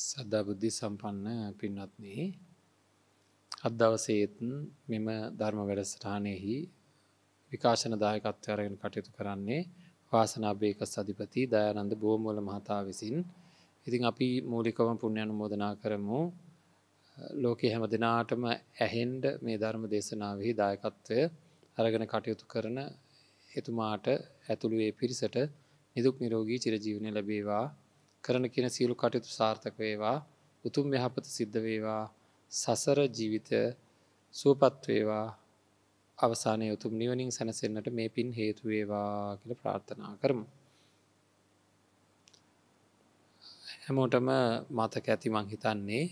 සදා බුද්ධි සම්පන්න පින්වත්නේ අත් දවසේතුන් මෙම ධර්ම වැඩස්ථානයෙහි විකාශන දායකත්වයරගෙන කටයුතු කරන්නේ වාසනාභේක සධිපති දයනන්ද බෝමෝල මහතා විසින් ඉතින් අපි මූලිකවම පුුණ්‍යයනු මෝදනා කරමු ලෝකෙ හැම දෙනාටම ඇහෙන්ඩ මේ ධර්ම දේශනාවහි දායකත්වය අරගෙන කටයුතු කරන එතුමාට ඇතුළුවේ පිරිසට නිදුක් නිරෝගී චිරජීවනය ලැබේවා කරන කියන සියලු කටයුතු සාර්ථක වේවා උතුම් යහපත සිද්ධ වේවා සසර ජීවිත සුවපත් වේවා අවසානයේ උතුම් නිවනින් සැනසෙන්නට මේ පින් හේතු වේවා කියලා ප්‍රාර්ථනා කරමු හැමෝටම මතක ඇති මං හිතන්නේ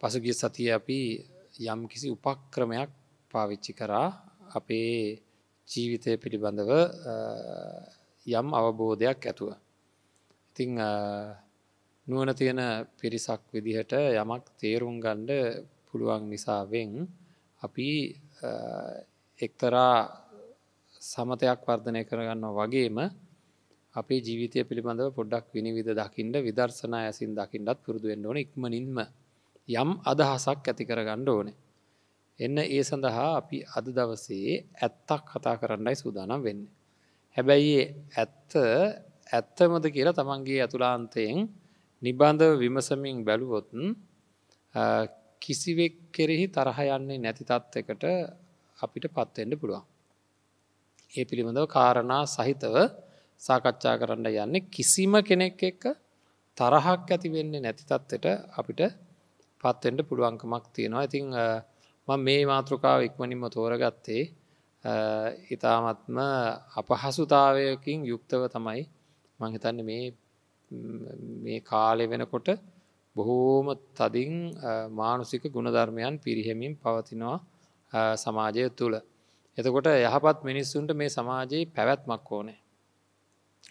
පසුගිය සතිය අපි යම් කිසි උපක්‍රමයක් පාවිච්චි කරා අපේ ජීවිතය පිළිබඳව යම් අවබෝධයක් ඇතුව ඉතිං නුවන තියෙන පිරිසක් විදිහට යමක් තේරුම් ගණ්ඩ පුළුවන් නිසාවෙන් අපි එක්තරා සමතයක් වර්ධනය කරගන්න වගේම අපේ ජීවිතය පිළිබඳව පොඩ්ඩක් විනිවිධ දකිින්ට විදර්ශනා ඇසින් දකිින්ටත් පුරදුුවෙන්න්න ඕන ඉක්මනින්ම යම් අදහසක් ඇති කරගණ්ඩ ඕනේ. එන්න ඒ සඳහා අපි අද දවසේ ඇත්තක් කතා කරන්නයි සූදානම් වෙන්න. හැබැයි ඇත්ත ඇත්තමද කියලා තමන්ගේ ඇතුලාන්තයෙන් නිබන්ධව විමසමින් බැලුවොතුන් කිසිවෙක් කෙරෙහි තරහ යන්නේ නැති තත්ත්කට අපිට පත්වෙන්න පුළුවන්. ඒ පිළිබඳව කාරණා සහිතව සාකච්ඡා කරන්න යන්නේ කිසිම කෙනෙක් එක්ක තරහක් ඇති වෙන්නේ නැති තත්ත්වයට අපිට පත්වෙන්ට පුළුවන්කමක් තියෙනවා ඉතිං ම මේ මාතෘකාව ඉක්මනින්ම තෝරගත්තේ ඉතාමත්ම අපහසුතාවයකින් යුක්තව තමයි මංහිතන්න මේ මේ කාලෙ වෙනකොට බොහෝම තදින් මානුසික ගුණධර්මයන් පිරිහෙමින් පවතිනවා සමාජය තුළ. එතකොට යහපත් මිනිස්සුන්ට මේ සමාජයේ පැවැත්මක් ඕනේ.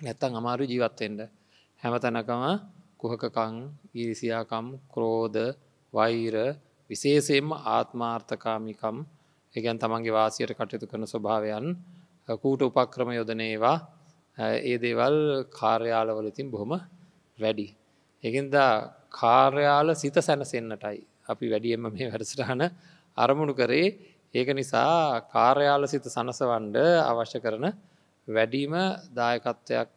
නැත්තං අමාරු ජීවත්තෙන්ට හැම තැනකම කුහකකං ඉරිසියාකම් ක්‍රෝධ වෛර විශේෂයෙන්ම ආත්මාර්ථකාමිකම් එකැන් තමන්ගේ වාසියට කටයුතු කරන ස්වභාවයන් කූට උපක්‍රම යොදනේවා ඒ දේවල් කාර්යාලවල ඉතින් බොහොම වැඩි. එකදා කාර්යාල සිත සැනසෙන්න්නටයි. අපි වැඩියම මේ වැඩසටහන අරමුණු කරේ ඒක නිසා කාර්යාල සිත සනසවන්ඩ අවශ්‍ය කරන වැඩීම දායකත්වයක්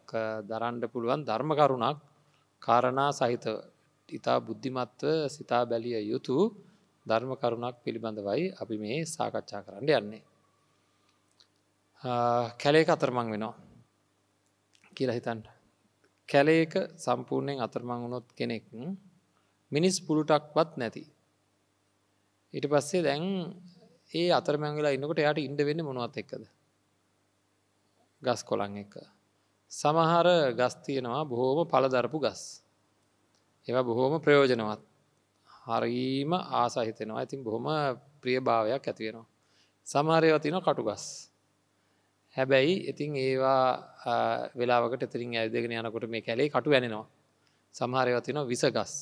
දරන්ඩ පුළුවන් ධර්මකරුණක් කාරණා සහිත ඉතා බුද්ධිමත්ව සිතා බැලිය යුතු ධර්මකරුණක් පිළිබඳවයි අපි මේ සාකච්ඡා කරන්න යන්නේ. කැලේ කතරමං වෙනවා. කියලා හිතන්ට. කැලේක සම්පූර්ණයෙන් අතරමං වුණොත් කෙනෙක් මිනිස් පුළුටක්වත් නැති. ඊට පස්සේ දැන් ඒ අතරමැංගලා ඉන්නකට යාට ඉඩ වෙන්න මොනවත් එක්කද. ගස් කොළන් එක. සමහර ගස් තියෙනවා බොහෝම පලදරපු ගස්. ඒවා බොහෝම ප්‍රයෝජනවත්. හරීම ආසහිතෙනවා ඇතින් බොහොම ප්‍රියභාවයක් ඇතිවෙනවා. සමාරයවතින කටුගස්. හැබැයි ඉතින් ඒවා වෙලාකට ඉතිරින් ඇදගෙන යනකොට මේ කැලේ කටු වැනෙනවා සමහරයවතින විසගස්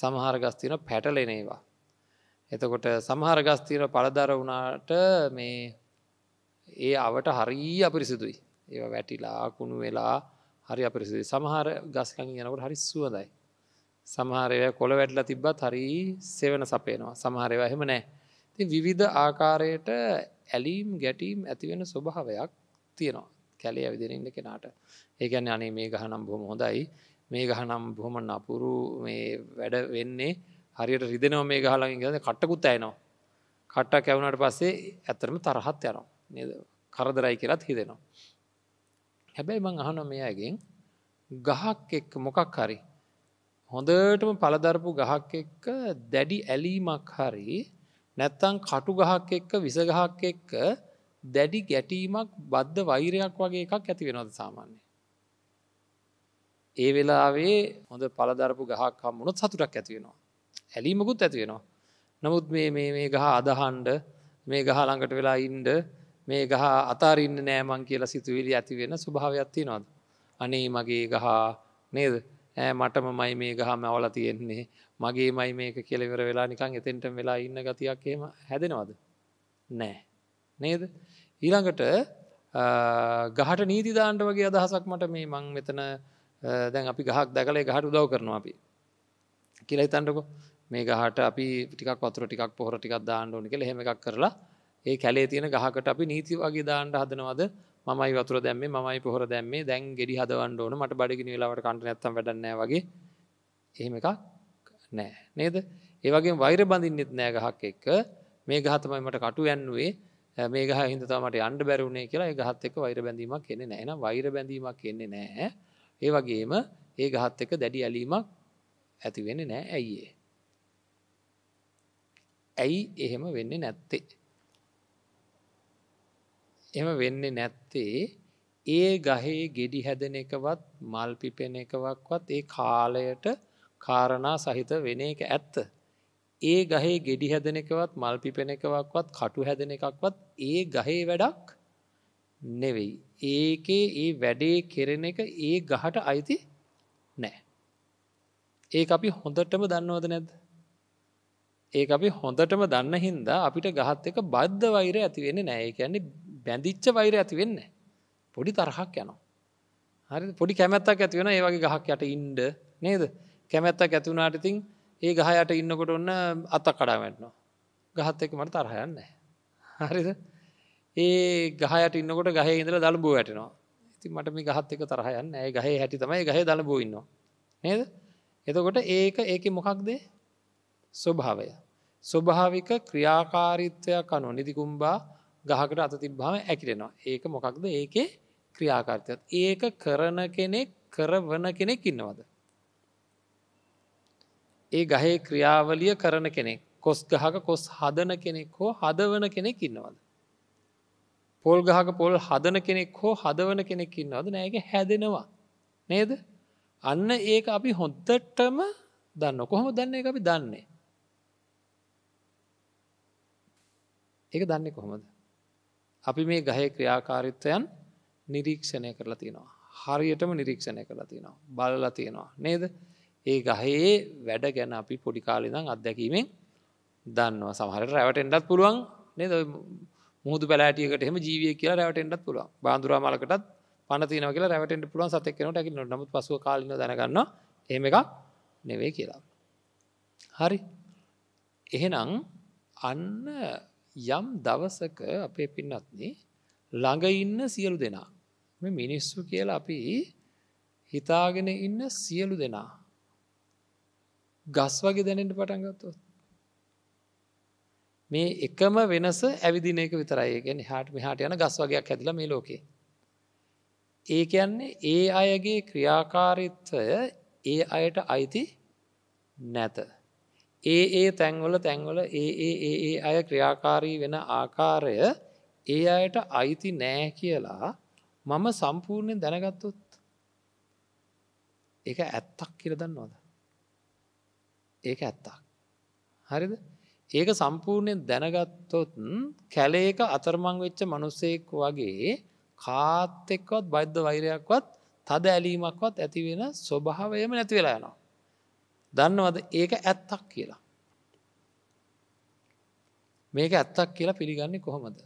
සමහර ගස්තින පැටලෙන ඒවා එතකොට සමහර ගස්තීර පලදර වුණාට මේ ඒ අවට හරී අපිරිසිදුයි ඒ වැටිලා කුණු වෙලා හරි අපිරිසිදු සමහර ගස්කං යනකට හරි සුවදයි සමහරය කොළ වැටලා තිබ්බත් හරි සෙවන සපේනවා සමහරයවා හෙම නෑ විවිධ ආකාරයට ඇලීම් ගැටීම් ඇතිවෙන ස්වභාවයක් තියෙනවා කැලේ ඇවිදිරන්න කෙනාට ඒකැන අනේ මේ ගහනම් බොහොම හොඳයි මේ ගහනම් බොහොම නපුරු මේ වැඩ වෙන්නේ හරියට රිදනව මේ ගහලගින් ගද කට්ටකුත් ඇයනවා කට්ට කැවුණට පස්සේ ඇතරම තරහත් යනවා නද කරදරයි කියලත් හිදෙනවා හැබැයි මං අහන මෙයගෙන් ගහක් එක්ක මොකක් හරි හොඳටම පලදරපු ගහක් එක්ක දැඩි ඇලීමක් හරි නැත්තං කටු ගහක් එක්ක විස ගහක් එක්ක දැඩි ගැටීමක් බද්ධ වෛරයක් වගේ එකක් ඇති වෙනොද සාමාන්‍ය. ඒ වෙලාවේ හොඳ පලදරපු ගහක් හම්මුණොත් සතුටක් ඇතිවෙනවා. ඇලීමකුත් ඇතිවෙනවා. නමුත් මේ මේ ගහ අදහන්ඩ මේ ගහ ළඟට වෙලා ඉන්ඩ මේ ගහ අතාරන්න නෑමන් කියලා සිතුවිලි ඇතිවෙන ස්වභාවයක්ති නොද. අනේ මගේ ගහ නේද ඇ මටම මයි මේ ගහ මැවල තියෙන්නේ මගේ මයි මේක කෙලෙවර වෙලා නිකං එතෙන්ට වෙලා ඉන්න ගතියක්ම හැදෙනවාද නෑ නේද ඊළඟට ගහට නීතිදාන්ට වගේ අදහසක් මට මේ මං මෙතන දැන් අපි ගහක් දැකලේ ගහට උදව් කරනවා අපි කියලා හිතන්නකො මේ ගහට අපි ටිකක් වතුර ටිකක් පොහොර ටිකක් දාන්න ඕනි කියලා හෙම එකක් කරලා ඒ කැලේ තියෙන ගහකට අපි නීති වගේ දාන්නට හදනවද මයි වතුර දැම්මේ මයි පොහොර දැම්මේ දැන් ගෙඩි හදවන්න ඕන මට බඩිගිනි වෙලාවට කන්ට නැත්තම් වැඩන්නෑ වගේ එහෙම එකක් නෑ නේද ඒවගේ වෛර බඳින්නෙත් නෑ ගහක් එක්ක මේ ගහතමයි මට කටු යන්නුවේ මේ ගහ හිද තමට අන්ඩ බැරුණේ කියලා ගහත් එක වෛර බැඳීමක් කියන්නේ නෑන වෛර බැඳීමක් කියන්නේ නෑ ඒ වගේම ඒ ගහත් එක දැඩි ඇලීමක් ඇතිවෙන්න නෑ ඇයිඒ ඇයි එහෙම වෙන්නේ නැත්තේ එම වෙන්නේ නැත්තේ ඒ ගහේ ගෙඩි හැදෙන එකවත් මල් පිපෙන එකවක්වත් ඒ කාලයට කාරණා සහිත වෙන එක ඇත්ත. ඒ ගහේ ගෙඩි හැදෙන එකවත් මල් පිපෙන එකවක්වත් කටු හැදෙන එකක්වත් ඒ ගහේ වැඩක් නෙවෙයි. ඒකේ ඒ වැඩේ කෙරෙන එක ඒ ගහට අයිති නෑ. ඒ අපි හොඳටම දන්නවද නැද්ද. ඒ අපි හොඳටම දන්න හින්දා අපිට ගහත් එක බද්ධ වෛර ඇතිවෙන්න නෑ කියන්නේ බැඳිච්ච වෛර ඇතිවෙන්න පොඩි තරහක් යනවා. හරි පොඩි කැමැත්තක් ඇතිවෙන ඒ වගේ ගහක් යට ඉන්ඩ නේද කැමැත්තක් ඇතිවුණට ඉතින් ඒ ගහයට ඉන්නකොට ඔන්න අත කඩා වැටනවා ගහත් එක මට තරහයන්න හරිද ඒ ගහයට ඉන්නකොට ගහ ඉදර දළබූ වැටනවා ඉති මට මේ ගහත් එක තරහයන්න ඒ ගහ හැටි තමයි ගහ දළබූ ඉන්නවා නේද එතකොට ඒක ඒක මොකක්ද ස්වභාවය ස්වභාවික ක්‍රියාකාරිත්වයක් අනු නිදිකුම්බා ගහකට අත තිබ්බාම ඇකිරෙනවා ඒක මොකක්ද ඒකේ ක්‍රියාකාර්තයත් ඒක කරන කෙනෙක් කරවන කෙනෙක් ඉන්නවද ඒ ගහේ ක්‍රියාවලිය කරන කෙනෙක් කොස් ගහක කොස් හදන කෙනෙක් හෝ හදවන කෙනෙක් ඉන්නවද. පොල් ගහක පොල් හදන කෙනෙක් හෝ හදවන කෙනෙක් ඉන්නවද නෑක හැදෙනවා නේද අන්න ඒක අපි හොන්තටම දන්න කොහොම දන්නේ අපි දන්නේ. ඒක දන්නේ කොහොමද. අපි මේ ගහේ ක්‍රියාකාරිත්වයන් නිරීක්ෂණය කරලා තියෙනවා. හරියටම නිරීක්ෂණය කරලා තියෙනවා. බලලා තියෙනවා නේද. ඒ ගහයේ වැඩ ගැන අපි පොඩිකාලෙදං අත්දැකීමෙන් දන්නවා සහර රැවටෙන්ඩත් පුළුවන් නේද මුහදු පැලටියකට එම ජීවිය කියලා රැවටෙන්ඩත් පුළුව බාන්දුරා මලකටත් පනතින කියලා රැවටෙන්ට පුළුවන් සතක්කනට ැකි නමුත් පසු කාලන දැනගන්න ඒම එකක් නෙවේ කියලා. හරි එහෙනම් අන්න යම් දවසක අපේ පින්නත්න ළඟ ඉන්න සියලු දෙනා මිනිස්සු කියලා අපි හිතාගෙන ඉන්න සියලු දෙනා ගස් වගේ දැනෙන්ට පටන්ගත්තොත් මේ එකම වෙනස ඇවිදිනක විතරයගෙන් හාට මෙහාට යන ගස් වගේයක් ඇතිල මේ ලෝකේ. ඒ කියන්නේ ඒ අයගේ ක්‍රියාකාරිත්වය ඒ අයට අයිති නැත. ඒ ඒ තැන්වල තැන්වල ඒ ඒ ඒ අය ක්‍රියාකාරී වෙන ආකාරය ඒ අයට අයිති නෑ කියලා මම සම්පූර්ණය දැනගත්තුත් ඒ ඇත්තක් කියරදන්නවද. ඒක ඇත්තා. හරිද ඒක සම්පූර්ණයෙන් දැනගත්තොත් කැලේක අතරමං වෙච්ච මනුස්සයෙක් වගේ කාත් එක්වත් බද්ධ වෛරයක්වත් තද ඇලීමක්වත් ඇතිවෙන ස්වභාවයම නැති වෙලා යනවා. දන්නවද ඒක ඇත්තක් කියලා. මේක ඇත්තක් කියලා පිළිගන්නේ කොහොමද.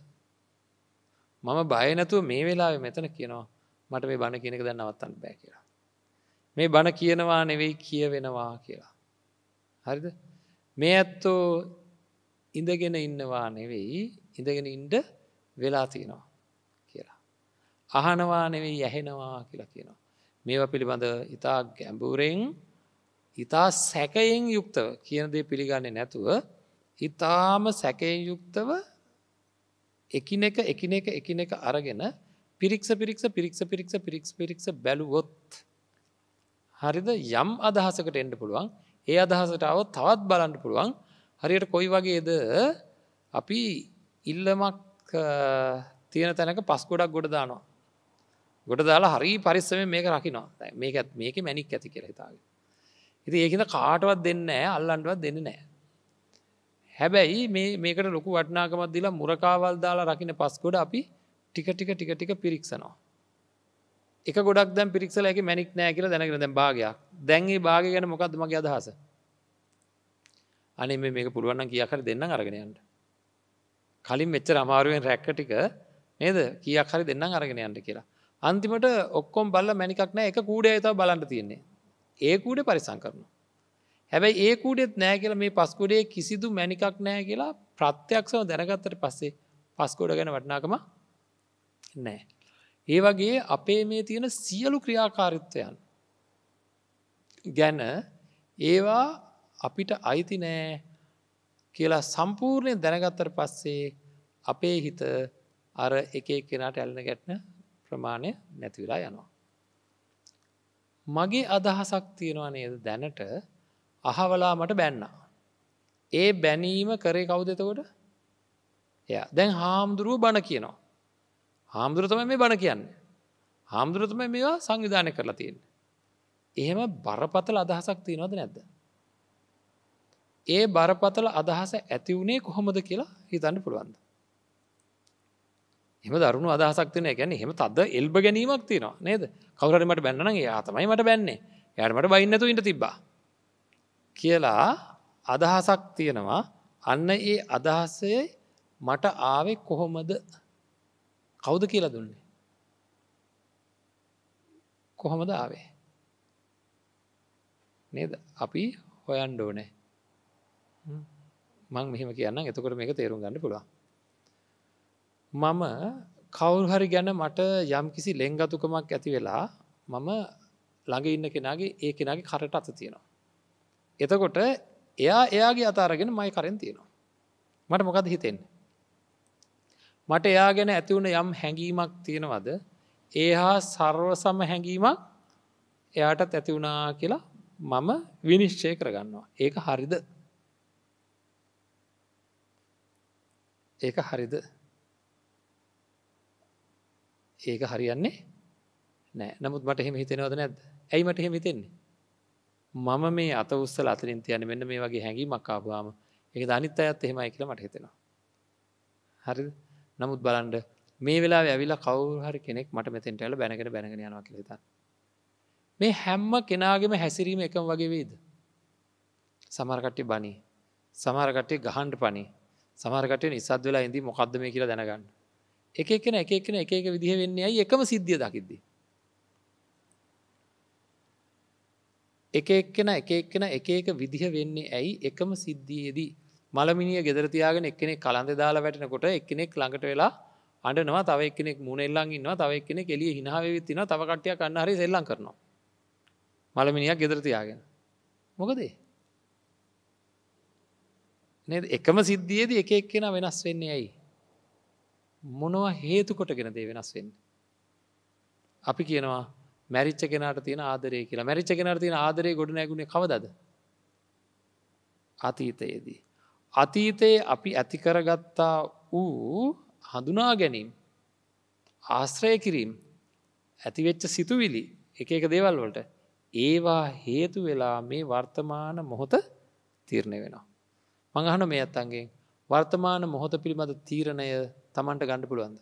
මම බයනැතුව මේ වෙලාව මෙතන කියනවා මට මේ බණ කියනක දන්නවත්තන්න බෑ කියලා. මේ බණ කියනවා නෙවෙයි කියවෙනවා කියලා. හරිද මේ ඇත්තෝ ඉඳගෙන ඉන්නවා නෙවෙයි ඉඳගෙන ඉන්ඩ වෙලා තියෙනවා කියලා. අහනවා නෙවෙයි ඇහෙනවා කියලා කියනවා. මේව පිළිබඳ ඉතා ගැඹුරෙන් ඉතා සැකයෙන් යුක්තව කියනදේ පිළිගන්නේ නැතුව ඉතාම සැකයෙන් යුක්තව එකිනෙක එකිනෙක එකිනෙක අරගෙන පිරික්ස පිරික්ස පිරික්ස පිරික්ස පිරික්ස් පිරික්ස බැලුවොත් හරිද යම් අදහසකට එන්ඩ පුළුවන් ඒ අදහසටාව තවත් බලන්න පුළුවන් හරියට කොයි වගේද අපි ඉල්ලමක් තියෙන තැනක පස් ගොඩක් ගොඩ දානවා ගොඩ දාලා හරි පරිස්සම මේක රකිනවා මේකත් මේක මැනික් ඇති කරහිතාව ඉති ඒකද කාටවත් දෙන්න අල්ලන්ටවත් දෙන්න නෑ හැබැයි මේකට ලොකු වටනාකමත් දිලා මුරකාවල් දාලා රකින පස්කොඩ අපි ටික ටික ටික ටික පිරික්සනවා එක ගොඩක් දැ පිරික්සල එක මැනික් නෑ කියල දැනගෙන දැ භාගයක් දැන්ගේ භාග ගැන මොකක්දමගේ අදහස අනේ මේක පුළුවන්න කියකර දෙන්න අරගෙනයන්ට කලින් මෙච්චර අමාරුවෙන් රැක්කටික නේද කියක් හරි දෙන්න අරගෙන යන්ට කියලා. අන්තිමට ඔක්කොම් බල්ල මැනිකක් නෑ එක කූඩේ තව බලන්ට තියෙන්නේ. ඒ කූඩ පරිසං කරන. හැබැයි ඒ කූඩෙත් නෑ කියලා මේ පස්කොඩේ කිසිදු මැනිකක් නෑ කියලා ප්‍රත්්‍යයක්ෂව දැනගත්තට පස්සේ පස්කොඩ ගැන වටනාකම නෑ. ඒ වගේ අපේ මේ තියෙන සියලු ක්‍රියාකාරිත්වයන් ගැන ඒවා අපිට අයිති නෑ කියලා සම්පූර්ණය දැනගත්තර පස්සේ අපේ හිත අර එක කෙනට ඇල්න ගැටන ප්‍රමාණය නැතිවෙලා යනවා. මගේ අදහසක් තියෙනවා නේද දැනට අහවලා මට බැන්නා. ඒ බැනීම කරේ කවුදතකොට එය දැන් හාමුදුරුව බණ කියනවා. හාමුදුරතම මේ බණ කියන්න. හාමුදුරතම මේවා සංවිධානය කරලා තියෙන්. එහෙම බරපතල අදහසක් තියෙනවද නැද්ද. ඒ බරපතල අදහස ඇතිවුණේ කොහොමද කියලා හිතන්න පුළුවන්ද. එම දරුණු අදහසක් තින ගැන හෙම තද එල්බ ගැනීමක් තියනවා නේද කවරමට බැන්නන යාතමයි මට බැන්නේ යට බයින්නතු ඉට තිබ්බා. කියලා අදහසක් තියෙනවා අන්න ඒ අදහසේ මට ආවෙ කොහොමද කවුද කියලා දුන්නේ කොහොමද ආවේ නේද අපි හොයන්ඩ ඕනෑ මං මෙහම කියන්න එතකොට මේක තේරුම් ගන්න පුළුවන් මම කවුහරි ගැන මට යම් කිසි ලෙංගතුකමක් ඇති වෙලා මම ළඟ ඉන්න කෙනගේ ඒ කෙනගේ කරට අත තියෙනවා එතකොට එයා එයාගේ අතාරගෙන මයි කරෙන් තියෙනවා මට මොකද හිතෙන්නේ මට එයා ගැන ඇතිවුණ යම් හැඟීමක් තියෙනවද ඒ හා සර්ව සම හැඟීමක් එයාටත් ඇති වුණා කියලා මම විනිශ්චය කරගන්නවා ඒක හරිද ඒක හරිද ඒක හරියන්නේ නෑ නමුත් මට එහෙම හිතෙනවද නැද ඇයි මට එහෙම හිතෙන්නේ මම මේ අත උස්සල අතරින් තියන මෙන්න මේ වගේ හැඟීමක් ආපුවාම එක අනිත් අයත් එහෙමයි කියලා මට හිතෙනවා හරිද නමුත් බලන්ඩ මේ වෙලා ඇවිලා කවුහරි කෙනෙක් මට මෙතෙන්ට ඇල බැනකට බැගෙන යනවා කියලත මේ හැම්ම කෙනාගෙම හැසිරීම එකම වගේ වේද සමරකට්ටි බනි සමරකට්ටේ ගහන්ඩ පනි සමරකටය නිසාද වෙලා ඉදි මොකක්ද මේ කියලා දැනගන්න එක එකන එක එකන එක එක විදිහ වෙන්නේ ඇයි එකම සිද්ධිය දකිද්දී එක එක්කෙන එක එක්කෙන එක එක විදිහ වෙන්නේ ඇයි එකම සිද්ධියේදී මළමිනිිය ගෙදරතියාගෙන එක්කෙනෙ කලන්ද දාලා වැටනකොට එක්කෙනෙක් ළඟට වෙලා අඩනවා තව එක්කෙනෙක් මුණෙල්ලන් ඉන්නවා තව එක්කෙනෙ එලිය හිනාවවෙත්තින තවකට්ටිය කන්නහරි සෙල්ලන් කරනවා මළමිනිියක් ගෙදරතියාගෙන මොකදේ එකම සිද්ධියද එක එක්කෙන වෙනස් වෙන්නේ ඇයි මොනව හේතු කොටගෙන දේ වෙනස් වෙන්න අපි කියනවා මැරිච්ච කෙනට තියෙන ආදරය කියලා මැරිච්ච කෙනට තියෙන ආදරය ගොඩ නැගුණේ කවදද අතීතයේදී අතීතයේ අපි ඇතිකරගත්තා වූ හඳුනා ගැනීම් ආශ්‍රය කිරීම් ඇතිවෙච්ච සිතුවිලි එක එක දේවල් වලට ඒවා හේතු වෙලා මේ වර්තමාන මොහොත තීරණය වෙනවා. මං අහන මේ ඇත්තන්ගේ වර්තමාන මොහොත පිළිබඳ තීරණය තමන්ට ගණඩ පුළුවන්ද.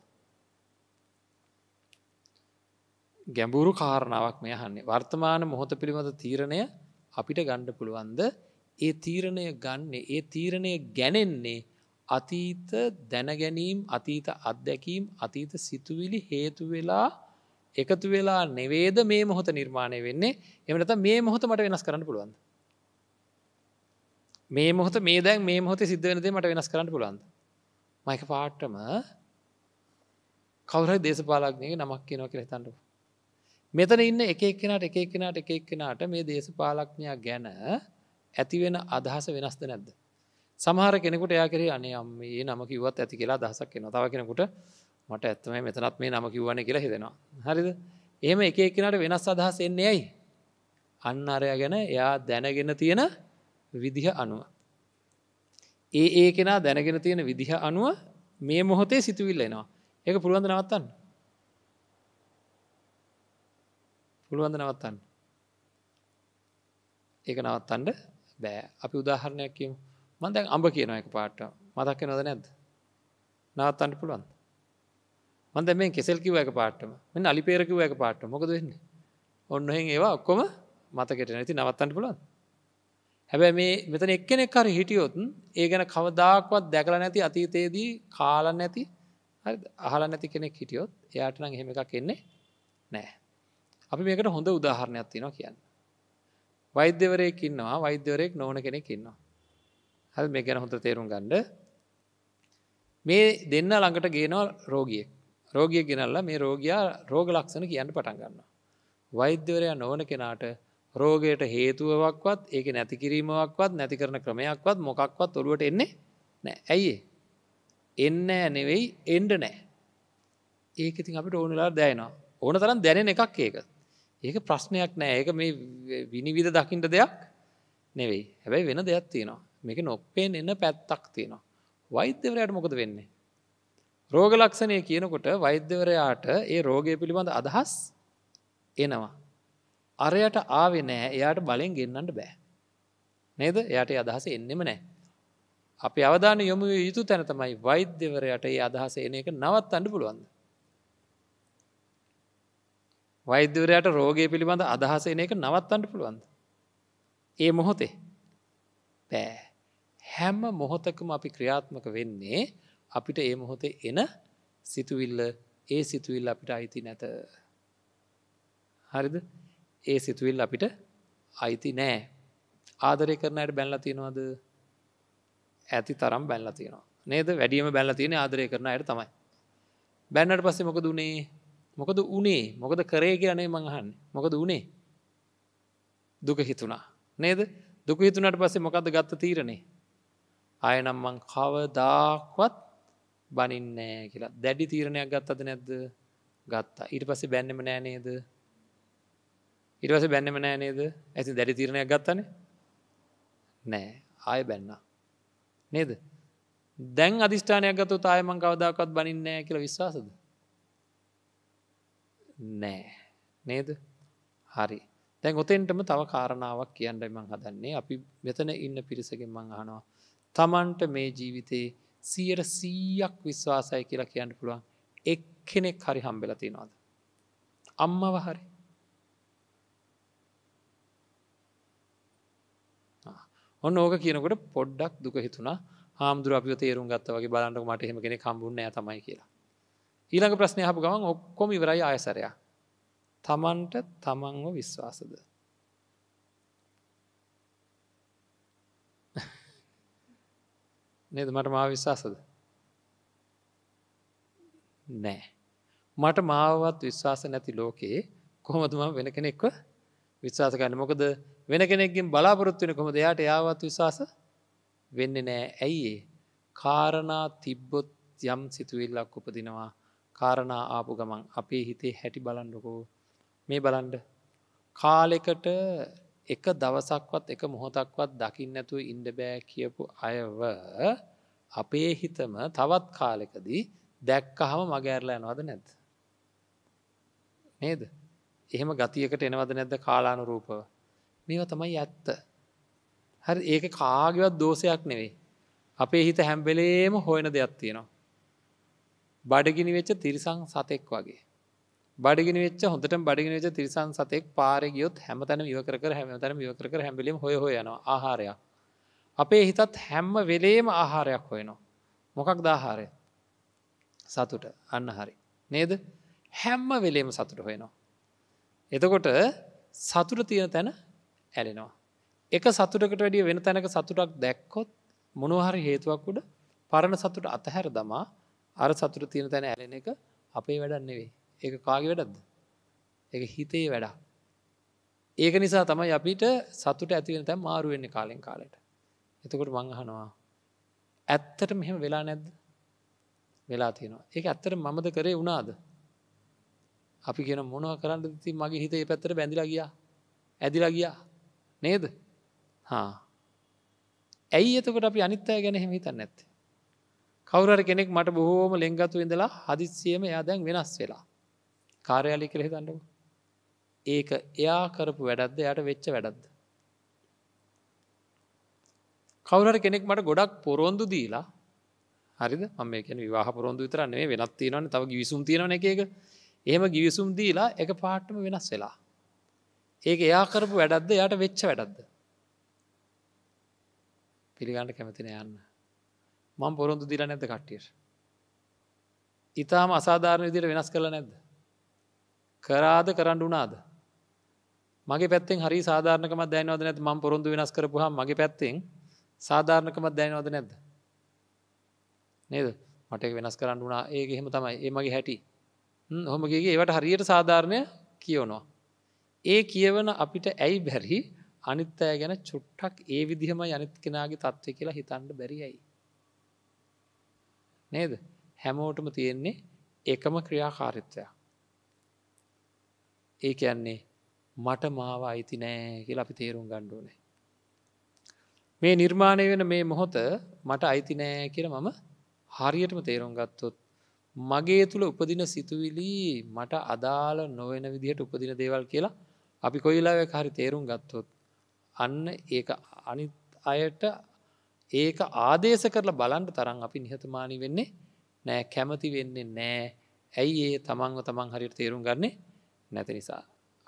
ගැඹුරු කාරණාවක් මේ හන්නේ වර්තමාන මොහොත පිළිබඳ තීරණය අපිට ගණ්ඩ පුළුවන්ද ඒ තීරණය ගන්නේ ඒ තීරණය ගැනෙන්නේ අතීත දැනගැනීම් අතීත අත්දැකීම් අතීත සිතුවිලි හේතු වෙලා එකතු වෙලා නෙවේද මේ මොහොත නිර්මාණය වෙන්නේ එමනත මේ මොහොත මට වෙනස් කරන්න පුළුවන්ද මේ මොහොත මේ දැන් මේ මොහොත සිද්ධ වෙනදේ මට වෙනස් කරන්න පුළුවන්ද මයික පාට්ටම කවර දේශපාලක්නය නමක් කියනව කියර හිතන්නු මෙතන ඉන්න එක එක්කෙනට එක එක්කෙනට එක එක්කෙනට මේ දේශපාලක්ඥා ගැන ඇතිවෙන අදහස වෙනස්ද නැද්ද. සමහර කෙනෙකුට එයා කරේ අනේ අම් ඒ නම කිවත් ඇති කියලා දහසක් කියෙන තව කෙනෙකුට මට ඇත්තම මෙතනත් මේ නම කිව්වන කියලා හිදෙනවා. හරිද එහෙම එක එකනට වෙනස් අදහස එන්නේ ඇයි. අන්න අරය ගැන එයා දැනගෙන තියෙන විදිහ අනුව. ඒ ඒ කෙනා දැනගෙන තියෙන විදිහ අනුව මේ මොහොතේ සිතුවිල්ල එනවා ඒක පුළුවන්ද නවත්තන්න පුළුවන්ද නවත්තන්න ඒක නවත්තන්ට බෑ අපි උදාහරණයක් කියමු මන් දැන් අඹ කියන එක පාට මතක් වෙනවද නැද්ද නවත්තන්න පුළුවන් මන්ද මේ කෙසෙල් කිව්ව එක පාටම මෙන්න අලිපේර කිව්ව එක පාට මොකද වෙන්නේ ඔන්න එහෙන් ඒවා ඔක්කොම මතකෙට නැති නවත්තන්න පුළුවන් හැබැයි මේ මෙතන එක්කෙනෙක් හරි හිටියොත් ඒ ගැන කවදාක්වත් දැකලා නැති අතීතයේදී කාලා නැති අහලා නැති කෙනෙක් හිටියොත් එයාට නම් එහෙම එකක් එන්නේ නෑ අපි මේකට හොඳ උදාහරණයක් තියෙනවා කියන්න වෛද්‍යවරයෙක් ඉන්නවා වෛද්‍යවරයෙක් නොවන කෙනෙක් ඉන්නවා. හල් මේ ගැන හොඳ තේරුම් ගණ්ඩ මේ දෙන්න ළඟට ගේනවා රෝගියෙක් රෝගිය ගෙනල්ලා මේ රෝගයා රෝග ලක්ෂණ කියන්න පටන් ගන්නවා. වෛද්‍යවරයා නොවන කෙනාට රෝගයට හේතුවක්වත් ඒක නැතිකිරීමක්වත් නැති කරන ක්‍රමයක්වත් මොකක්වත් ඔළුවට එන්නේ නෑ ඇයි එන්න නෙවෙයි එන්ඩ නෑ ඒක ඉතින් අපිට ඕනලා දෑනවා ඕන තරම් දැනෙන එකක් ඒකත් ඒක ප්‍රශ්නයක් නෑ ඒක මේ විනිවිධ දකිින්ට දෙයක් නෙවෙයි හැබැයි වෙන දෙයක් තියෙනවා මේක නොක්පෙන් එන්න පැත්තක් තියෙනවා වෛද්‍යවරයට මොකද වෙන්නේ රෝග ලක්ෂණය කියනකොට වෛද්‍යවරයාට ඒ රෝගය පිළිබඳ අදහස් එනවා අරයට ආවෙ නෑ එයාට බලෙන් ගෙන්න්නට බෑ නේද එයට අදහස එන්නෙම නෑ අපි අවධාන යොමු යුතු තැන තමයි වෛද්‍යවරයට ඒ අදහස එන එක නවත් අන්න පුළුවන්ද වෛද්‍යවරයට රෝගය පිළිබඳ අදහස එන එක නවත්තන්ට පුළුවන්ද. ඒ මොහොතේ පෑ හැම්ම මොහොතකම අපි ක්‍රියාත්මක වෙන්නේ අපිට ඒ මොහොතේ එන සිතුවිල්ල ඒ සිතුවිල් අපිට අයිති නැත. හරිද ඒ සිතුවිල් අපිට අයිති නෑ ආදරය කරනයට බැල්ල තියෙනවාද ඇති තරම් බැල්ල තියෙනවා නේද වැඩියම බැල්ල තියෙන ආදරය කරන අයට තමයි බැන්නට පස්සෙ මොක දුනේ මොකද උනේ මොකද කරේ කියනේ මඟහන්න මොකද උනේ දුක හිතුණා නේද දුක හිතුනට පස්සේ මොකද ගත්ත තීරණේ අයනම්මං කවදාක්වත් බනින්නෑ කියලා දැඩි තීරණයක් ගත් අද නැද්ද ගත්තා ඊට පස්සේ බැන්නෙම නෑ නේද ඉටවස බැන්නම නෑ නේද ඇති දැඩි තීරණයක් ගත්තන නෑ ආය බැන්න නේද දැන් අධිෂ්ඨානයක් ගතු තායමං කවදාකත් බනින්නෑ කියල විශ්වාසද නෑ නේද හරි තැන් ඔතෙන්ටම තව කාරණාවක් කියන්න එමං හදන්නේ අපි මෙතන ඉන්න පිරිසගෙන් මං අහනවා තමන්ට මේ ජීවිතයේ සියයට සීයක් විශ්වාසය කියලා කියන්න පුළුවන් එක් කෙනෙක් හරි හම්බෙලති නොද අම්මව හරි ඔන්න ඕක කියනකට පොඩ්ඩක් දුක හිතුනා හාමුදුර අපි තේරුම් ගත්ත වගේ බලන්නක මට හෙම කෙනෙ කම්බුන්න තමයි කියලා ඊළඟ ප්‍රශ්නය හපු ගමන් ඔක්කොම ඉවරයි ආයසරයා තමන්ට තමන්ව විශ්වාසද නේද මට මා විශ්වාසද නෑ මට මාවත් විශ්වාස නැති ලෝකයේ කොහොමතුම වෙන කෙනෙක්ව විශ්වාස කරන්න මොකද වෙන කෙනෙක්ගින් බලාපොරොත්වෙන කොම දෙයාට යාවත් විශවාස වෙන්න නෑ ඇයිඒ කාරණා තිබ්බොත් යම් සිතුවිල්ලක් උපදිනවා කාරණා ආපු ගමන් අපේ හිතේ හැටි බලන්ඩකෝ මේ බලන්ඩ කාලෙකට එක දවසක්වත් එක මොහොතක්වත් දකින්නැතුව ඉන්ඩ බෑ කියපු අයව අපේ හිතම තවත් කාලෙකදී දැක්කහම මගෑරලා යනවද නැත්. නේද එහෙම ගතියකට එනවද නැද්ද කාලානුරූපව මේව තමයි ඇත්ත හරි ඒක කාගවත් දෝෂයක් නෙවෙයි අපේ හිත හැම්බෙලේම හොයන දෙයක් තියෙනවා බඩගිනි වෙච්ච තිරිසං සතෙක් වගේ. බඩගිනි වෙච්ච හොඳට බඩගිනි වෙච්ච තිරිසන් සතෙක් පාරේ ගියොත් හැමතැනම ඉවකර කර හැමතැනම ඉවකර කර හැම්බෙලිම හොය හොයනවා ආහාරයක්. අපේ හිතත් හැම වෙලේම ආහාරයක් හොයනවා. මොකක් දාහාරය? සතුට අන්න හරි. නේද? හැම්ම වෙලේම සතුට හොයනවා. එතකොට සතුට තියෙන තැන ඇලෙනවා. එක සතුටකට වැඩිය වෙන තැනක සතුටක් දැක්කොත් මොනහරි හේතුවක් උඩ පරණ සතුට අතහැර දමා අර සතුර තියෙන තැන ඇලෙන එක අපේ වැඩන්නෙවේ ඒ කාග වැඩක්ද එක හිතේ වැඩා ඒක නිසා තමයි අපිට සතුට ඇතිවෙන තැ මාරුවෙන්නේ කාලෙන් කාලට එතකොට මංහනවා ඇත්තට මෙහෙම වෙලා නැද්ද වෙලා තියෙනවා ඒ ඇත්තට මමද කරේ වුණාද අපි කියෙන මොනව කරන්න ති මගේ හිතේ පැත්තර බැඳිලා ගියා ඇදිලා ගියා නේද හා ඇයි එතකොට අපි අනිත්තය ගැන හෙම හිතන්න ඇත්ත කවුරර කෙනෙක් මට බොහෝම ලෙංගතු ඉඳලා හදිස්සියම එයා දැන් වෙනස් වෙලා. කාරයාලි කරෙ දන්නක. ඒක එයා කරපු වැඩක්ද යට වෙච්ච වැඩක්ද. කවුර කෙනෙක් මට ගොඩක් පොරොන්දු දීලා හරිද මම කියන විවාහ පොරොන්දු විතරන්නේ වෙනත් තියෙනවන තව ගිවිසුම් තියෙනවන එක එක එහෙම ගිවිසුම් දීලා එක පාට්ටම වෙනස් වෙලා. ඒක එයා කරපු වැඩක්ද යට වෙච්ච වැඩක්ද. පිළිගන්න කැමතින යන්න. මං පොරොන්දු දිල නැත කට්ටියට. ඉතාම අසාධාරණ විදිර වෙනස් කළ නැද්ද. කරාද කරඩුනාද. මගේ පැත්තෙන් හරි සාධාරනකම දැනවද නැත් ම පොරොන්දු වෙනස් කරපුහ මගේ පැත්තෙන් සාධාරණකමත් දැනවද නැද්ද. නේද මටක වෙනස් කරන්න වුණා ඒ එහෙම තමයි ඒ මගේ හැටි හොමගේගේ ඒවට හරියට සාධාරණය කියවනවා. ඒ කියවන අපිට ඇයි බැරි අනිත්තෑ ගැන චුට්ටක් ඒ විදිහම යනිත් කෙනගේ තත්ත්වය කියලා හිතන්ඩ බැරියයි. නේද හැමෝටම තියෙන්නේ එකම ක්‍රියාකාරිත්වයක් ඒ කියන්නේ මට මාව අයිති නෑ කියලා අපි තේරුම් ගණ්ඩුවනේ මේ නිර්මාණය වෙන මේ මොහොත මට අයිති නෑ කියල මම හරියටම තේරුම් ගත්තොත් මගේ තුළ උපදින සිතුවිලි මට අදාළ නොවෙන විදිහට උපදින දේවල් කියලා අපි කොයිලාව හරි තේරුම් ගත්තොත් අන්න ඒ අනිත් අයට ඒක ආදේශ කරලා බලන්ට තරන් අපි නිහතමානි වෙන්නේ නෑ කැමති වෙන්නේ නෑ ඇයි ඒ තමන්ව තමන් හරියට තේරුම් ගන්නේ නැති නිසා.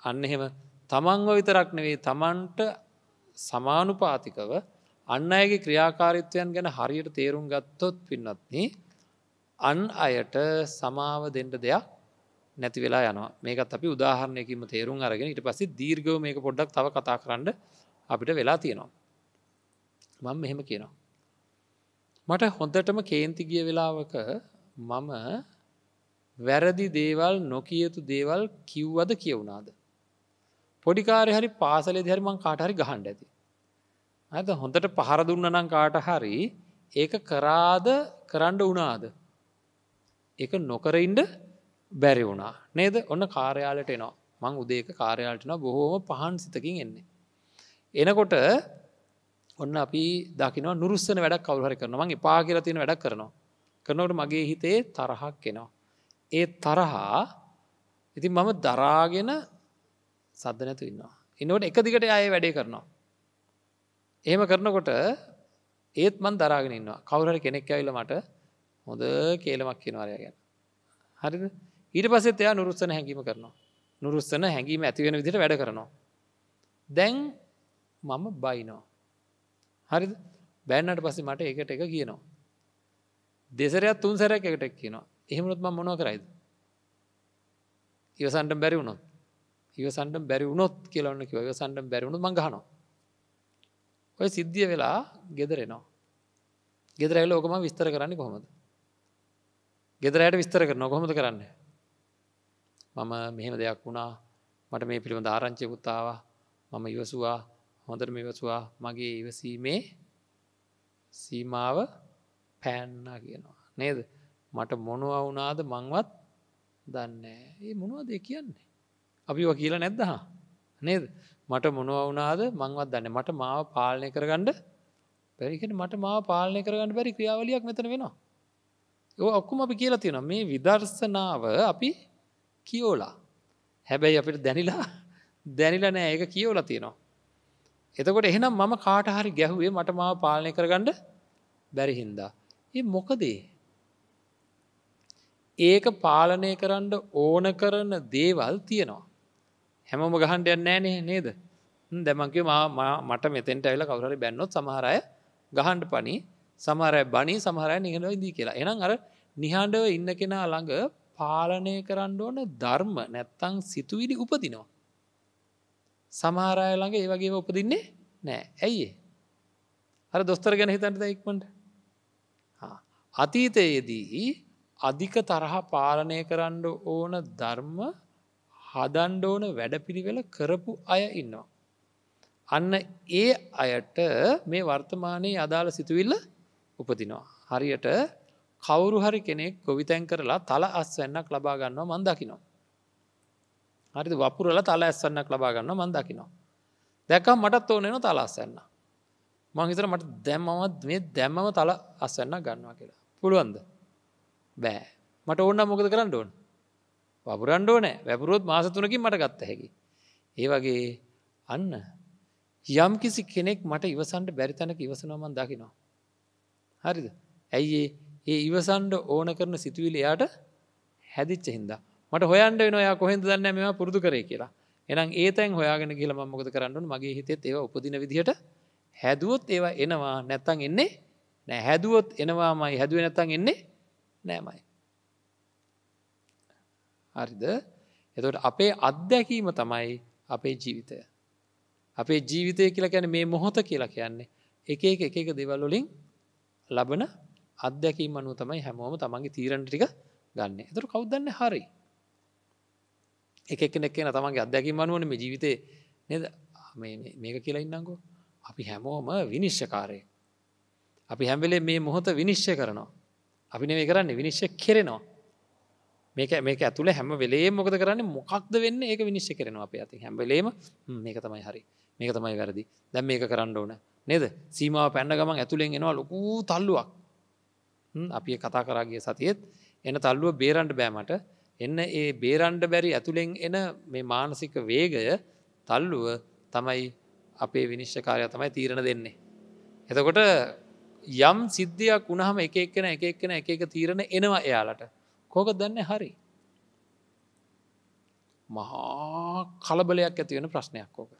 අන්න එහෙම තමන්ව විතරක් නෙවේ තමන්ට සමානුපාතිකව අන්න අයගේ ක්‍රියාකාරිත්වයන් ගැන හරියට තේරුම් ගත්තොත් පින්නත්න අන් අයට සමාව දෙන්ට දෙයක් නැති වෙලා යන මේකත් අපි උදාහරණයකින්ම තේරුම් අරගෙන ඉට පසි දීර්ගව මේක පොඩ්ඩක් තව කතා කරන්න අපිට වෙලා තියෙනවා. මම මෙහෙම කියනවා. මට හොඳටම කේන්ති ගිය වෙලාවක මම වැරදි දේවල් නොකියතු දේවල් කිව්වද කියවුණාද. පොඩිකාරය හරි පාසලේ දෙහරිමං කාටහරි ගහන්ඩ ඇති. ඇත හොඳට පහර දුන්න නම් කාට හරි ඒක කරාද කරන්න වනාාද. එක නොකරයින්ඩ බැරි වුණා නේද ඔන්න කාර්යාලට එනවා මං උදේක කාර්යාලටන බොහෝම පහන් සිතකින් එන්නේ. එනකොට ඔන්න අපි දකිනවා නුරුස්සන වැඩක් කවුහර කරනවන් එපා කියලා තියෙන වැඩක් කරනවා. කරනවට මගේ හිතේ තරහක් එනවා. ඒ තරහා ඉති මම දරාගෙන සද්ධ නැතු ඉන්නවා. එනවට එක දිගට අය වැඩේ කරනවා. එහෙම කරනකොට ඒත් මන් දරාගෙන ඉන්නවා කවුරට කෙනෙක් ඇවිල මට හොඳ කියලමක් කියනවාරය ගැන. හරිද ඊට පසෙත් එයා නුරුස්සන හැඟීම කරනවා. නුරුස්සන හැඟීම ඇතිවෙන විදිට වැඩ කරනවා. දැන් මම බයිනෝ. හරි බෑන්නට පස්සේ මට එකට එක කියනවා. දෙසරයක් තුන් සැරයක් එකටක් කියනවා එහෙමනොත් ම මොනව කරයිද. ඉවසන්ට බැරි වුණොත් ඉවසන්ට බැරි වුණොත් කියලවන්න කිව ඉවසන්ට බැරිවුණු මංගහනවා. ඔය සිද්ධිය වෙලා ගෙදරෙනවා. ගෙදරැල ඕකම විස්තර කරන්න කොහොමද. ගෙදරයට විස්තර කරන කොහොමද කරන්න. මම මෙහෙම දෙයක් වුණා මට මේ පිළිබඳ ආරංචයකුත්තාව මම ඉවසවා හොඳට මෙවසවා මගේ ඉවසීමේ සීමාව පෑන්නා කියනවා නේද මට මොනුව වුනාද මංවත් දන්නේ ඒ මොනුවද කියන්නේ අපි ව කියලා නැද්දහා නේද මට මොනුව වුනාද මංවත් දන්න මට මාව පාලනය කරගණ්ඩ පැරිකට මට මාව පාලනය කරගන්න බැරි ක්‍රියාවලියක් මෙතන වෙනවා ඒ ඔක්කුම අපි කියලා තියෙන මේ විදර්ශනාව අපි කියෝලා හැබැයි අපිට දැනිලා දැනිලා නෑ ඒක කියෝලා තියෙනවා එතකොට එහෙනම් මම කාටහරි ගැහුවේ මට මාව පාලනය කරගඩ බැරිහින්දා. ඒ මොකදේ. ඒක පාලනය කරන්න ඕන කරන දේවල් තියෙනවා. හැමම ගහන්ට යන්නෑනේ නේද. දැමන්ගේ මට මෙතෙන්ට ඇල කවරරි බැන්නොත් සමහරය ගහන්ඩ පනි සමහරය බනි සමහරය නිහඬව ඉදී කියලා. එනම් අර නිහඬව ඉන්න කෙනා ළඟ පාලනය කරන්න ඕන ධර්ම නැත්තං සිතුවිලි උපදිනවා. සමහරය ළඟ ඒ වගේ උපදින්නේ නෑ ඇයි අර දොස්තර ගැන හිතන්ට ඉක්මට අතීතයේදී අධික තරහ පාලනය කරන්න ඕන ධර්ම හදන්ඩ ඕන වැඩපිළිවෙල කරපු අය ඉන්නවා. අන්න ඒ අයට මේ වර්තමානයේ අදාළ සිතුවිල්ල උපතිනවා. හරියට කවුරු හරි කෙනෙක් කොවිතැන් කරලා තල අස්වැන්නක් ලබාගන්නවා මන්දකිනවා. හරි වපුරල තලා ඇස්සන්නක් ලබා ගන්න මන් දකිනවා. දැකම් මටත් ඕනෙන තලා අස්සන්න. මංහිතර මට දැම්මවත් මේ දැම්මම තල අස්සන්න ගන්නවා කියලා. පුළුවන්ද. බෑ මට ඕන්න මොකද කරන්න ඕන්. වපුරන්ඩ ඕනෑ වැපුරුවොත් මාසතුනකින් මට ගත්ත හැකි. ඒ වගේ අන්න යම් කිසි කෙනෙක් මට ඉවසන්ට බැරිතැනක ඉවසනොමන් දකිනවා. හරිද ඇයි ඒ ඉවසන්ඩ ඕන කරන සිතුවිලයාට හැදිච්ච හින්දා. මට හොයන්ට නොයා කොහෙද දන්න මෙම පුරදු කරේ කියලා එනම් ඒතැන් හොයාගෙන කියල මමකද කරන්නු මගේ හිතෙත් ඒව උපදින විදිහට හැදුවොත් ඒවා එනවා නැත්තං එන්නේ නෑ හැදුවොත් එනවාමයි හැදුව නැත්තං එන්නේ නෑමයි හරිද එතට අපේ අත්දැකීම තමයි අපේ ජීවිතය අපේ ජීවිතය කියලා ගැන මේ මොහොත කියලා කියන්නේ එක එක එක දෙවල්ලොලින් ලබන අත්දැකීම අනුව තමයි හැමෝම තමන්ගේ තීරණ ටික ගන්න එතට කෞද්දන්න හරි එකනෙක් කියන තමන්ගේ අදැකින් අනුවන මේ ජීවිතය නද මේක කියලා ඉන්නකෝ අපි හැමෝම විනිශ්්‍යකාරය අපි හැම්වෙලේ මේ මොහොත විනිශ්්‍ය කරනවා අපි මේ කරන්නේ විනිශ්්‍ය කෙරෙනවා මේක මේක ඇතුළ හැම වෙලේ මොකද කරන්න මොකක්ද වෙන්න ඒක විනිශ්්‍ය කරනවා අප ඇති හැම්බලේම මේක තමයි හරි මේක තමයි වැරදි දැම් මේක කරන්න ඕන නේද සීමාව පැන්න ගමන් ඇතුළෙන් එෙනවා ලොකු තල්ලුවක් අපි කතා කරාගේ සතියෙත් එන තල්ලුව බේරන්ට බෑමට එන්න ඒ බේරන්ඩ බැරි ඇතුළෙන් එන මේ මානසික වේගය තල්ලුව තමයි අපේ විනිශ්ෂකාරය තමයි තීරණ දෙන්නේ. එතකොට යම් සිද්ධියක් උනහම එකක්කෙන එකක්කෙන එක එක තීරණ එනවා එයාලට කෝක දන්න හරි. මහා කලබලයක් ඇතිවෙන ප්‍රශ්නයක් ඕක.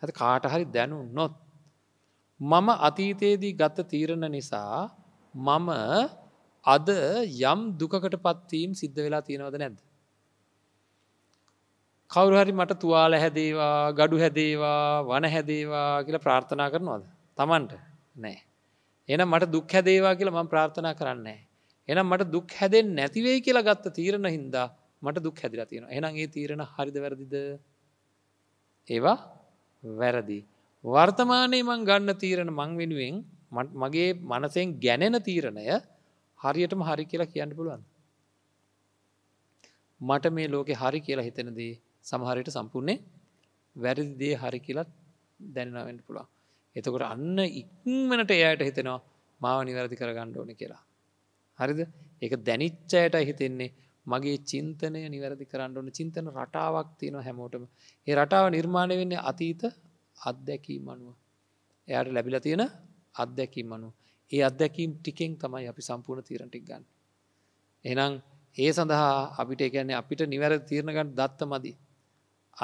ඇති කාට හරි දැනු නොත්. මම අතීතයේදී ගත්ත තීරණ නිසා මම අද යම් දුකට පත්වීම් සිද්ධ වෙලා තියෙනවද නැද්ද. කවුරුහරි මට තුවාල හැදේවා ගඩු හැදේවා වන හැදේවා කියලා ප්‍රාර්ථනා කරනවාද තමන්ට නෑ. එනම් මට දුක් හැදේවා කියලා මම ප්‍රාර්ථනා කරන්නේ. එනම් මට දුක් හැදෙන් නැතිවෙයි කියලා ගත්ත තීරණ හින්දා මට දුක් හැදිලා තියෙන එනම් ඒ තීරණ හරිද වැරදිද ඒවා වැරදි. වර්තමානයේ මං ගන්න තීරණ මං වෙනුවෙන් මගේ මනසෙන් ගැනෙන තීරණය හරියටම හරි කියලා කියන්න පුළුවන්. මට මේ ලෝකෙ හරි කියලා හිතෙන දේ සමහරයට සම්පූර්ණය වැරදිදේ හරි කියලත් දැනෙනවෙන්ට පුළා. එතකොට අන්න ඉක්මනට එයට හිතෙනවා මාව නිවැරදි කරගණ්ඩ ඕන කියලා. හරිද එක දැනිච්චයට හිතෙන්නේ මගේ චින්තනය නිවැරදි කරන්න ඕන චින්තන රටාවක් තියෙන හැමෝටම ඒ රටාව නිර්මාණය වෙන්නේ අතීත අත්දැකීම අනුව. එයට ලැබිල තියෙන අත්දැකීම අනුව ඒ අත්දැකීම් ටිකෙන් තමයි අපි සම්පූර්ණ තීරණටික් ගන්න. එනම් ඒ සඳහා අපිට එකන්නේ අපිට නිවැර තීරණගන්න දත්ත මදි.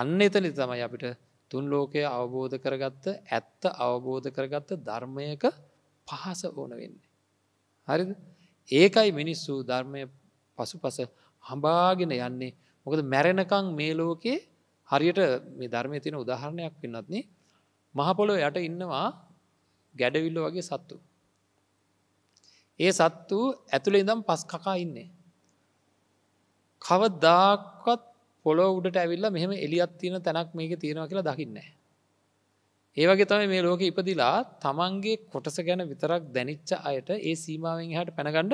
අන්න එතනි තමයි අපිට තුන් ලෝකය අවබෝධ කරගත්ත ඇත්ත අවබෝධ කරගත්ත ධර්මයක පහස ඕන වෙන්නේ. හරිද ඒකයි මිනිස්සු ධර්මය පසු පස හඹාගෙන යන්නේ මොකද මැරෙනකං මේ ලෝකයේ හරියට මේ ධර්මය තියෙන උදාහරණයක් පින්නත්න්නේ මහපොලො යට ඉන්නවා ගැඩවිල්ල වගේ සත්තු ඒ සත්තු ඇතුළ ඉඳම් පස් කකා ඉන්නේ. කවදදාක්වත් පොලෝ උඩට ඇවිල්ල මෙහම එලියත් තියෙන තැනක් මේක තියෙනවා කියලා දකින්නේ. ඒවගේ තමයි මේ ලෝක ඉපදිලා තමන්ගේ කොටස ගැන විතරක් දැනිච්ච අයට ඒ සීමාවෙන් හට පැනගණ්ඩ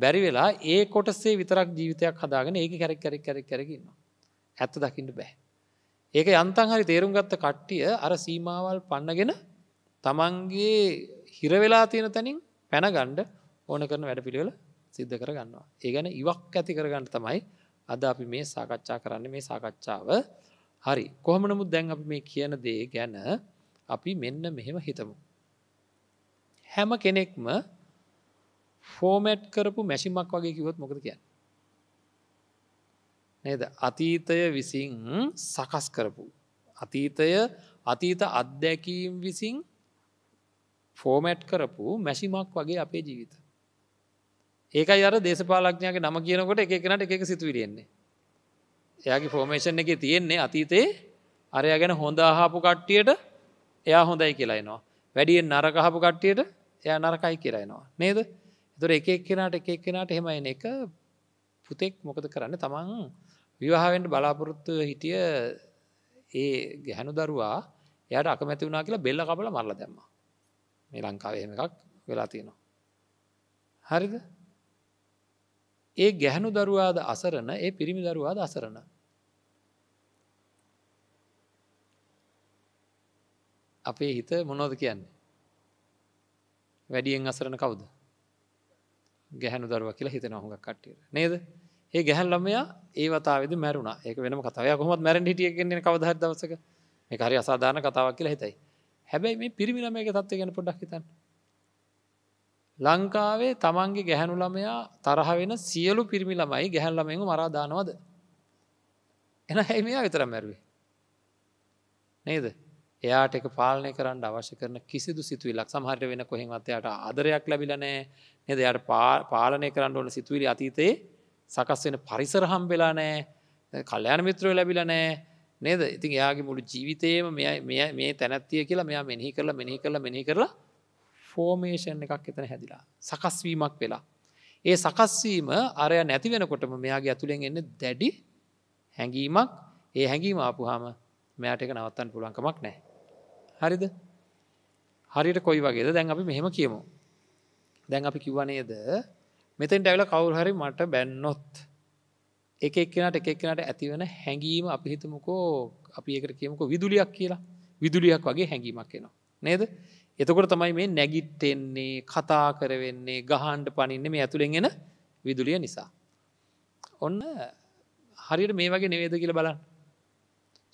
බැරි වෙලා ඒ කොටසේ විතරක් ජීවිතයක් හදාගෙන ඒක කැරක් කරක් කරක් කරකින්න. ඇත්ත දකිට බෑ. ඒක යන්තන් හරි තේරුම් ගත්ත කට්ටිය අර සීමාවල් පන්නගෙන තමන්ගේ හිරවෙලා තියෙන තැනින් පැනගණ්ඩ ඕන කරන වැඩ පිළිවෙල සිද්ධ කර ගන්නවා. ඒගැන ඉවක් ඇති කරගන්න තමයි අද අපි මේ සාකච්ඡා කරන්න මේ සාකච්ඡාව හරි කොහමනමුත් දැන් අපි මේ කියන දේ ගැන අපි මෙන්න මෙහෙම හිතමු. හැම කෙනෙක්ම ෆෝමැට් කරපු මැසිමක් වගේ කිවොත් මොකද කියන්න. නේද අතීතය විසින් සකස් කරපු. අතීතය අතීත අත්දැකීම් විසින් ෆෝමැට් කරපු මැසිමක් වගේ අපේ ජීවිත. ඒකයි අර දේශපාලක්ඥයාගේ නම කියනකොට එක එකනට එක සිතුවිරෙන්නේ. එයාගේ ෆෝමේෂන් එක තියෙන්නේ අතීතයේ අරය ගැන හොඳ අහාපු කට්ටියට එයා හොඳයි කියලායිනවා. වැඩියෙන් නරකහපු කට්ටියට එය නරකයි කියලායිනවා. නේද තුර එක එක්කෙනට එක එක්කෙනට හෙමයි එක පුතෙක් මොකද කරන්න තමන් විවාහාවෙන්ට බලාපොරොත්තු හිටිය ඒ ගැහැනු දරුවා එයට අකමැති වුණනා කියලා බෙල්ල කබල මරල දැම්මා මේ ලංකාව එහෙම එකක් වෙලා තියෙනවා. හරිද ඒ ගැහනු දරුවාද අසරණ ඒ පිරිමි දරුවාද අසරණ අපේ හිත මොනෝද කියන්නේ වැඩියෙන් අසරණ කවුද ගැහැනු දරුව කියලා හිතන හුඟ කට්ටිය නේද ඒ ගැහැන් ළමයා ඒ වතාවද මැරුණ ඒක වෙනම කතාවය කොහොමත් මැරෙන් හිටිය කියන්නේ කවදහර දවසක මේ හරි අසාධාන කතාවක් කියලා හිතයි හැබැයි මේ පිරිමි ළමයක තත්ව ගැන පොඩක් හිතන්න ලංකාවේ තමන්ගේ ගැහැනු ළමයා තරහ වෙන සියලු පිරිමි ළමයි ගැහැන් ළමයු මරාදානවද එන හැමයා විතර මැරුවේ නේද එයාට එක පාලනය කරන්න අවශ්‍ය කරන කිසිදු සිතුවිලක් සහට වෙන කොහෙන්වත්යාට අදරයක් ලැබිලනෑ නෙද යට පාලනය කරන්න ඕන සිතුවිලි අතීතයේ සකස් වෙන පරිසර හම්බෙලා නෑ කල්්‍යයාන මිත්‍රය ලැබිල නෑ නේද ඉතින් එයාගේ මුළු ජීවිතයම මේ තැනැත්තිය කියලා මෙයා මෙහි කරලා මෙහි කරලා මෙහි කරලා ෆෝමේෂන් එකක් එතන හැදිලා සකස්වීමක් වෙලා. ඒ සකස්වීම අරය නැති වෙනකොටම මෙයාගේ ඇතුළෙන් එන්න දැඩි හැඟීමක් ඒ හැඟීම ආපුහාම මෙයාට එක නවත්තන් පුළුවන්කමක් නෑ. හරිද හරිට කොයි වගේද දැන් අපි මෙහෙම කියමු. දැන් අපි කිව්වනේද මෙතෙන් ටැවල කවුල් හරි මට බැන්නොත්. එක එක්කෙනට එක එක්කෙනට ඇතිවන හැඟීම අපි හිතමුකෝ අපි එකට කියමුකෝ විදුලියක් කියලා විදුලියක් වගේ හැඟීමක් එනවා නේද එතකොට තමයි මේ නැගිට්ටෙන්නේ කතා කරවෙන්නේ ගහන්ඩ පනින්න මේ ඇතුළෙන්ගෙන විදුලිය නිසා ඔන්න හරියට මේ වගේ නෙවේද කියල බලන්න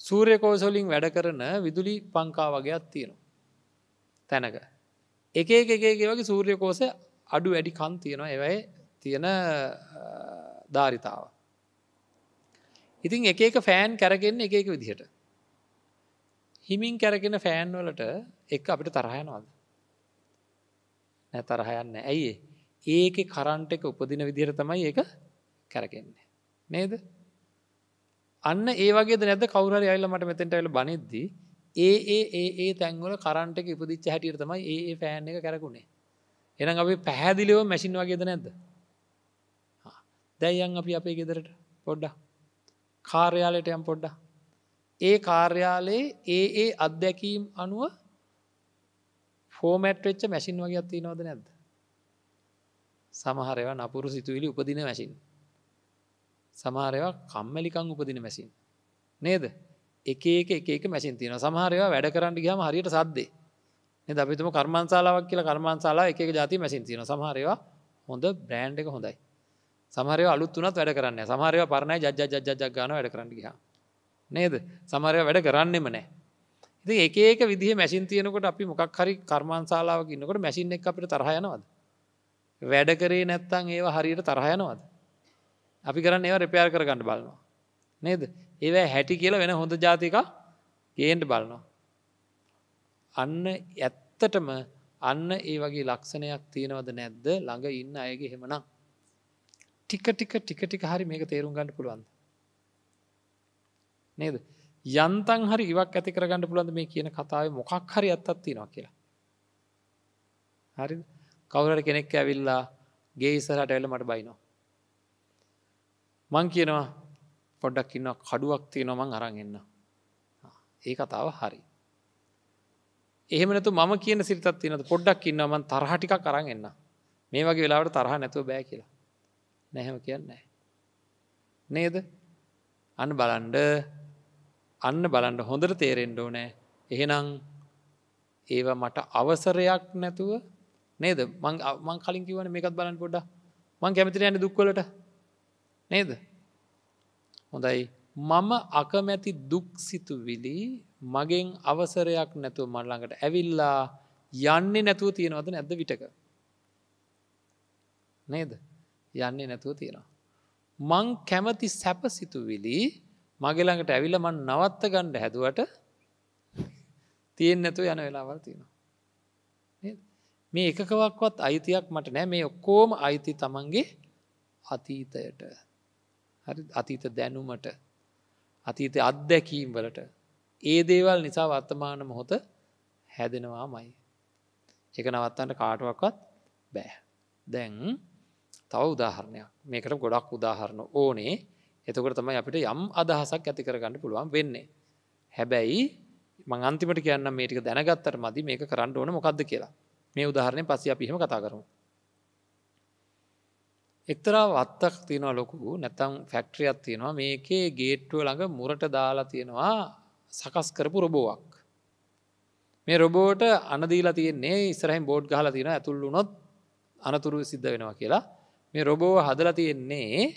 සූරයකෝසොලින් වැඩ කරන විදුලි පංකා වගේයක් තියෙනවා තැනක එක එකගේ වගේ සූර්යකෝස අඩු වැඩි කන් තියෙනවා එවයි තියෙන ධාරිතාව ඉතින් එක එක ෆෑන් කැරගෙන්න එක එක විදිහට. හිමින් කැරගෙන ෆෑන් වලට එක් අපිට තරහයනවාද. නැ තරහයන්න ඇයි ඒක කරන්ට එක උපදින විදිහර තමයි ඒක කැරගෙන්නේ. නේද? අන්න ඒවගේ නැද කවර අල්ල මට මෙතෙන්ට ඇල බනිද්දී ඒ ඒ ඒ ඒ තැන්වල කරන්ට එක ඉපදිච්ච හැටියට තමයි ඒ පෑන් එක කැරකුණේ එනම් අපි පැහැදිලිව මැසින් වගේද නැද්ද දැයියන් අපි අපේ ගෙදරට පොඩ්ඩා කාර්යාලයට යම් පොඩ්ඩ ඒ කාර්යාලයේ ඒ ඒ අත්දැකීම් අනුව ෆෝමට් වෙච්ච මැසින් වගේ අත්ති නොද නැද්ද සමහරව නපුරු සිතුවිලි උපදින මැසින් සමහරවා කම්මැලිකං උපදින මැසින් නේද එක එක එක මැසින් තින සමහරවා වැඩ කරන්න ගහම හරියට සද්දේ නද අපිතුම කර්මාන්සාලාවක් කියලා කර්මාන්සාලා එක ජාති මැසින් තින සමහරවා හොඳ බ්‍රෑන්් එක හොඳයි සමහරය අලුත් වනත් වැඩ කරන්න සමහරය පරණ ජජ ජජගන වැඩ කරන්න ගිය නේද සමරය වැඩ කරන්නෙම නෑ ඉති ඒකඒක විදිහ මැසින් තියනකොට අපි මොකක් හරි කර්මාන්සාලාව ඉන්නකොට මැසින් එක් අපිට තරහයනවද වැඩ කරේ නැත්තං ඒවා හරියට තරහයනවද අපි කරන්න ඒව රෙපයාර් කරගන්න බලනවා නේද ඒවැ හැටි කියලා වෙන හොඳ ජාතික ගේන්ට බලනවා අන්න ඇත්තටම අන්න ඒ වගේ ලක්ෂණයක් තියෙනවද නැද්ද ළඟ ඉන්න අයගේ හෙමනම් ටික ටික ටික ටික හරි මේක තේරුම් ගන්න පුළුවන් නේද යන්තන් හරි ඉවක් ඇති කරගන්න පුළන්ද මේ කියන කතාව මොකක් හරි ඇත්තත්තිනවා කියලා හරි කවුරට කෙනෙක් ඇවිල්ලා ගේ ඉස්සරට ඇල මට බයිනවා මං කියනවා පොඩ්ඩක් ඉන්න කඩුවක් තියෙනවා මං අරන් එන්න ඒ කතාව හරි එහෙමනතු මම කියන සිරිතත් තියනද පොඩ්ඩක් ඉන්න මන් තරහටික කරන්න එන්න මේ වගේ වෙලාවට තරහ නැතුව බෑ කියලා නැහැම කියන්න නේද අන්න බලන්ඩ අන්න බලන්ඩ හොඳට තේරෙන්ඩ ඕනෑ එහෙනම් ඒවා මට අවසරයක් නැතුව නේද මං කලින් කිවන මේකත් බලන් පොඩ මං කැමතිර යන දුක්වලට නේද හොඳයි මම අකමැති දුක් සිතුවිලි මගෙන් අවසරයක් නැතුව මල්ලඟට ඇවිල්ලා යන්නේ නැතුව තියෙනවද නැද විටක නේද යන්නේ නැතුව තියෙනවා. මං කැමති සැප සිතුවිලි මගේළඟට ඇවිල මන් නවත්ත ගණ්ඩ හැදුවට තියෙන් නැතු යන වෙලාවල් තියෙනවා. මේ එකකවක්වත් අයිතියක් මට නෑ මේ ඔක්කෝම අයිති තමන්ගේ අතීතයට හරි අතීත දැනුමට අතීත අත්දැකීම් වලට ඒ දේවල් නිසා වර්තමාන මොහොත හැදෙනවා මයි. එක නවත්තන්ට කාටුවක්වත් බෑ. දැන් තව උදාහරණයක් මේකට ගොඩක් උදාහරණ ඕනේ එතකට තමයි අපිට යම් අදහසක් ඇති කරගන්න පුළුවන් වෙන්නේ. හැබැයි මං අන්තිමට කියන්න මේටික දැනගත්තර මදි මේක කරන්න ඕන මොකක්ද කියලා මේ උදාහරණය පසි අපිහම කතා කරමු. එක්තරා වත්තක් තියෙනවා ලොකු නැතම් ෆැක්ට්‍රියත් තියෙනවා මේකේ ගේට්ටුව ළඟ මුරට දාලා තියෙනවා සකස් කරපු රොබෝවක්. මේ රොබෝට අනදීලා තියන්නේ ඉස්රහහි බෝඩ් ගහලා තියෙන ඇතුල්ලුනොත් අනතුරු සිද්ධ වෙනවා කියලා මේ රොබෝව හදලා තියෙන්නේ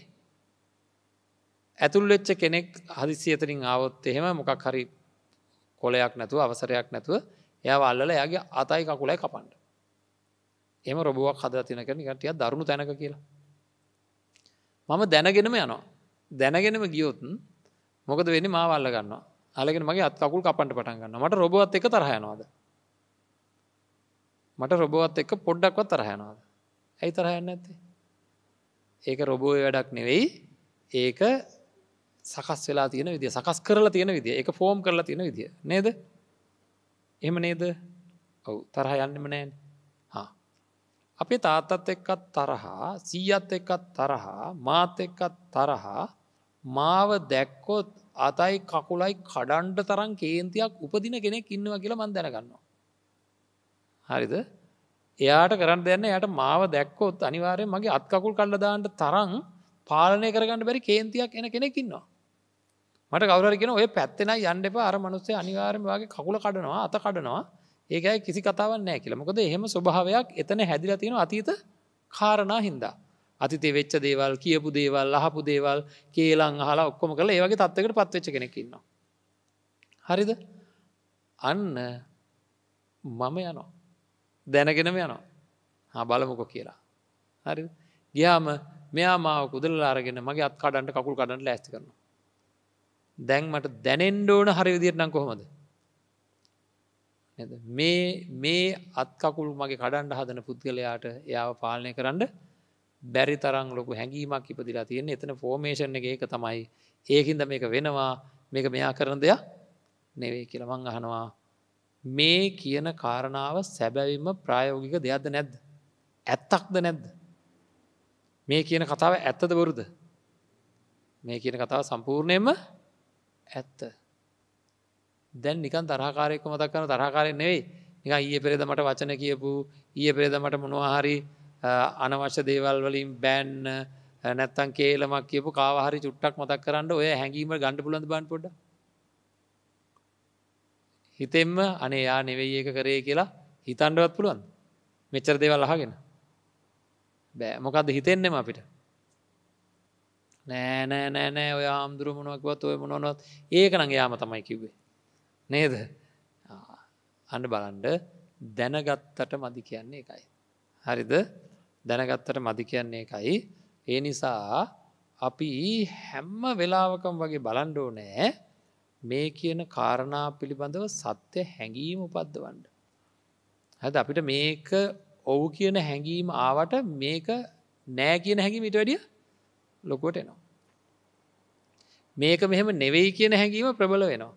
ඇතුල්වෙච්ච කෙනෙක් හදිසි එතරින් ආවොත් එහෙම මොකක් හරි කොලයක් නැතුව අවසරයක් නැතුව එයා අල්ලල යගේ අතයි කකුලයි කපන්ඩ එම රොබුවක් හද තින කරන ගටිය දරුණු තැනක කියලා මම දැනගෙනම යනවා දැනගෙනම ගියොතුන් මොකද වෙනි මාවල්ල ගන්නවා අලගෙන මගේ අත්කකුල් කපන්ට පටන් ගන්න මට රොබවත් එක තරහයනවාද මට රොබවත් එක පොඩ්ඩක්වත් තරහයනවාද ඇයි තරහයන්න ඇත්තේ ඒක රොබෝය වැඩක් නෙවෙයි ඒක සකස් වෙලා තියෙන විදි සකස් කරලා තියෙන විදි එක ෆෝම් කරලා තියෙන විදිිය නේද එහෙම නේද ඔවු තරහ යන්නම නෑන් අපේ තාත්තත් එක්කත් තරහා සීයත් එක්කත් තරහා මාත එක්කත් තරහා මාව දැක්කොත් අතයි කකුලයි කඩන්ඩ තරම් කේන්තියක් උපදින කෙනෙක් ඉන්නවා කියලා මන් දැනගන්නවා හරිද එයාට කරන්න දෙන්න යට මාව දැක්කොත් අනිවාරය මගේ අත්කකුල් කල්ලදාන්ට තරං පාලනය කරගන්න බැරි කේන්තියක් එන කෙනෙකින්නවා. මට කවරගෙන ඔය පැත්තෙන යන්ඩප අර මනුස්සේ අනිවාරම වගේ කකුල කඩනවා අත කඩනවා ඒකයි කිසි කතාවන්න නෑ කියල මොකද එහෙම ස්වභාවයක් එතන හැදිල තියෙන අතීත කාරණා හින්දා. අතිතේ වෙච්ච දේවල් කියපු දේවල් අහපු දේවල් කේලං හලා ඔක්කොම කළ ඒවගේ තත්වකට පත්වෙච්ච කෙනෙකින්නවා. හරිද අන්න මම යනවා. දැනගෙනම යනවා හා බලමකො කියලා. හරි ගියාම මෙයා මාව කුදල් අරගෙන මගේ අත් කඩන්ට කකුල් කඩන්න ලෑස්ති කරනවා. දැන් මට දැනෙන්ඩෝන හරි විදිරනම් කොහොමද. මේ මේ අත්කකුල් මගේ කඩන්ඩ හදන පුද්ගලයාට එයාව පාලනය කරන්න බැරි තරං ලොකු හැඟීමක් ඉපදිලා තියෙන එතන ෆෝර්මේෂන් එක ඒක තමයි ඒකින්ද මේක වෙනවා මේක මෙයා කරන දෙයක් නෙවේ කියලමං අහනවා මේ කියන කාරණාව සැබැවිම ප්‍රායෝගික දෙයක්ද නැද්ද. ඇත්තක්ද නැද්ද. මේ කියන කතාව ඇත්තද බොරුද. මේ කියන කතාව සම්පූර්ණයම ඇත්ත. දැන් නිකන් තරහකාරයෙක්ක මතක් කන තරහකාරය නෙවෙයි නික ඊය පෙරෙද මට වචන කියපු ඊය පෙරෙද මට මොනවාහරි අනවශ්‍ය දේවල් වලින් බෑන් නැත්තන් කේලමක් කියපු කාවාහරි චුට්ටක් මතක් කරන්න ඔය හැඟීම ගණඩ පුලඳ බන් පොඩ්ඩා හිතෙන්ම අනේ යා නෙවෙයි ඒක කරේ කියලා හිතන්ඩවත් පුළුවන් මෙච්චර දේවල් අහගෙන බෑ මොකක්ද හිතෙන්නෙම අපිට නෑනෑ නෑනෑ ඔය ආමුදුරු මොනුවක්වත් ඔය මොනොත් ඒක නඟ යාම තමයි කිව්වේ නේද අන්න බලන්ඩ දැනගත්තට මදි කියන්නේ එකයි හරිද දැනගත්තට මදි කියන්නේ එකයි ඒ නිසා අපි හැම්ම වෙලාවකම් වගේ බලන්ඩෝ නෑ මේ කියන කාරණා පිළිබඳව සත්‍ය හැඟීම උපද්දවන්න. හැද අපිට මේක ඔවු කියන හැඟීම ආවට මේක නෑ කියන හැඟීම ඉට වැඩිය ලොකුවට එනවා. මේක මෙහෙම නෙවෙයි කියන හැඟීම ප්‍රබල වෙනවා.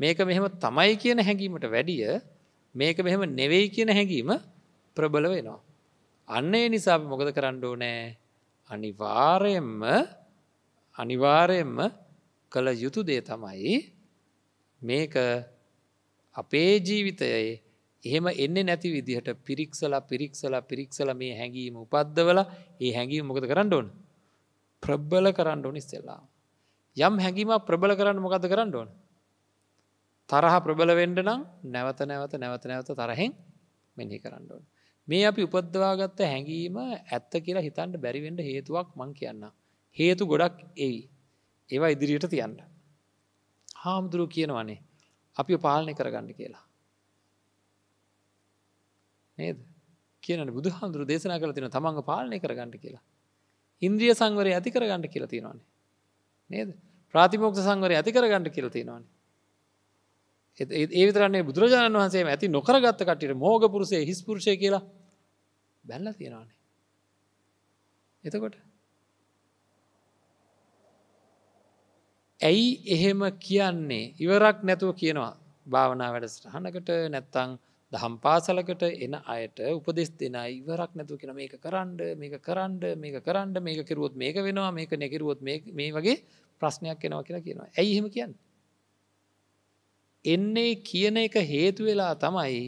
මේක මෙහෙම තමයි කියන හැඟීමට වැඩිය මේක මෙහෙම නෙවෙයි කියන හැඟීම ප්‍රබල වෙනවා. අන්නේ නිසා මොකද කරන්න ඕනෑ අනිවාරයෙන්ම අනිවාරයෙන්ම කළ යුතු දේ තමයි මේක අපේ ජීවිතයේ එහෙම එන්න නැති විදිහට පිරික්සලා පිරික්සලා පිරික්සල මේ හැඟීම උපද්දවල ඒ හැඟීම මොකද කරන්න ඕන ප්‍රබ්බල කරන්න ඕනි ඉස්සෙල්ලා යම් හැඟීම ප්‍රබල කරන්න මොකද කරන්න ඕන තරහ ප්‍රබල වෙන්ඩ නම් නැවත නැවත නැවත නැවත තරහෙන් මෙහි කරන්න ඕන මේ අපි උපද්දවාගත්ත හැඟීම ඇත්ත කියලා හිතන්ට බැරිවෙන්ඩ හේතුවක් මං කියන්න හේතු ගොඩක් එයි ඒවා ඉදිරියට තියන්න. හාමුදුරුව කියනවනේ අපි පාලනය කරගන්න කියලා. නේද කියන බුදු හාමුදුරු දේශනා කර තින තමන්ග පාලනය කරගන්නට කියලා. ඉන්ද්‍රිය සංවරය ඇති කරගන්නට කියලා තියෙනවානේ. නේද ප්‍රාතිමෝක්ෂ සංවරය ඇති කරගන්නට කියල තියෙනවානේ. ඒ විතරන්නේ බුදුරජාණන් වහන්සේ ඇති නොකරගත්ත කටිට මෝග පුරුසේ හිස්පුරුෂය කියලා බැල්ල තියෙනවානේ. එතකොට ඇයි එහෙම කියන්නේ ඉවරක් නැතුව කියනවා භාවනා වැඩසටහනකට නැත්තං දහම් පාසලකට එන අයට උපදෙස් දෙෙන ඉවරක් නැතු කියෙන මේක කරන්ඩ මේක කරන්ඩ මේක කරන්ඩ මේක කිරුවොත් මේක වෙනවා මේක නැකිරුවොත් මේ වගේ ප්‍රශ්නයක් එනවා කියලා කියනවා ඇයි එහෙම කියන්න එන්නේ කියන එක හේතු වෙලා තමයි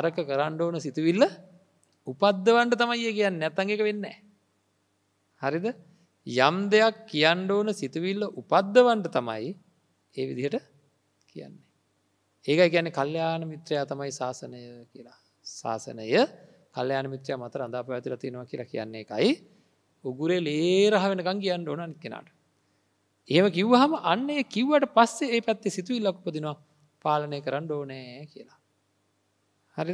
අරක කරන්න ඕන සිතුවිල්ල උපද්දවන්ට තමයි කිය කියන්න නැත්තඟක වෙන්න හරිද? යම් දෙයක් කියන්න ඕන සිතුවිල්ල උපද්දවන්ට තමයි ඒ විදිහට කියන්නේ. ඒක ගැන කල්්‍යයාන මිත්‍රයා තමයි ශාසනය කියලා. ශාසනය කල්්‍යයාන මිත්‍රය මත අඳා පැතිල තියෙනවා කියලා කියන්නේ එකයි උගුරේ ලේරහ වෙනකං කියන්න ඕන කෙනාට. ඒම කිව්හම අන්නේ කිව්වට පස්සේ ඒ පැත්තේ සිතුවිල් ලක්පදිනවා පාලනය කරන්න ඕනෑ කියලා. හරි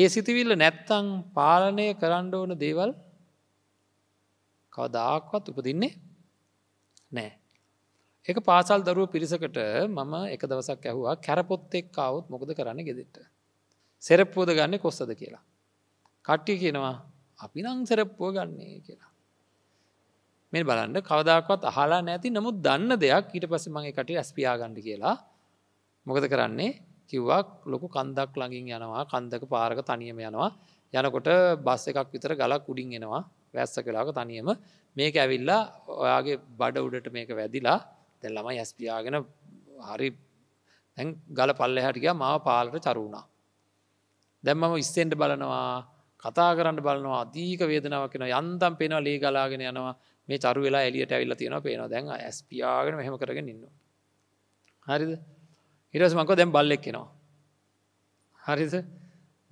ඒ සිතිවිල්ල නැත්තං පාලනය කරන්න ඕන දේවල් කවදාක්වත් උපදින්නේ නෑ. එක පාසල් දරුව පිරිසකට මම එක දවසක් ඇහවා කැරපොත් එක් කවුත් මොකද කරන්න ගෙදෙට. සෙරප්පුෝද ගන්න කොස්සද කියලා. කට්ටිය කියනවා අපි නං සෙරප්පුුව ගන්නේ කියලා. මේ බලන්න කවදක්වත් අහලා නැති නමුත් දන්න දෙයක් ඊට පස මගේ කට ඇස්පියාගණඩි කියලා මොකද කරන්නේ කිව්වක් ලොකු කන්දක් ළඟින් යනවා කන්දක පාරක තනියම යනවා යනකොට බස් එකක් විතර ගලක් උඩින් එනවා වැස්ස කලාක තනියම මේක ඇවිල්ලා ඔයාගේ බඩ උඩට මේක වැදිලා තැල්ලම යස්පියාගෙන හරි ඇ ගල පල්ල හැටික මාව පාලට චරුණා. දැම්මම ඉස්සෙන්ට බලනවා කතා කරන්න බලනවා අදීක වේදනාවක් කියෙන යන්තම් පෙනවා ලේ ගලාගෙන යනවා මේ චරු වෙලා එලියට ඇවිල්ල තියෙන පේනවා දැන් ඇස්පියාගෙන මෙහම කරගෙන ඉන්න. හරිද ඉරස් මංකෝ දැම් බල්ලෙක් කෙනවා. හරිද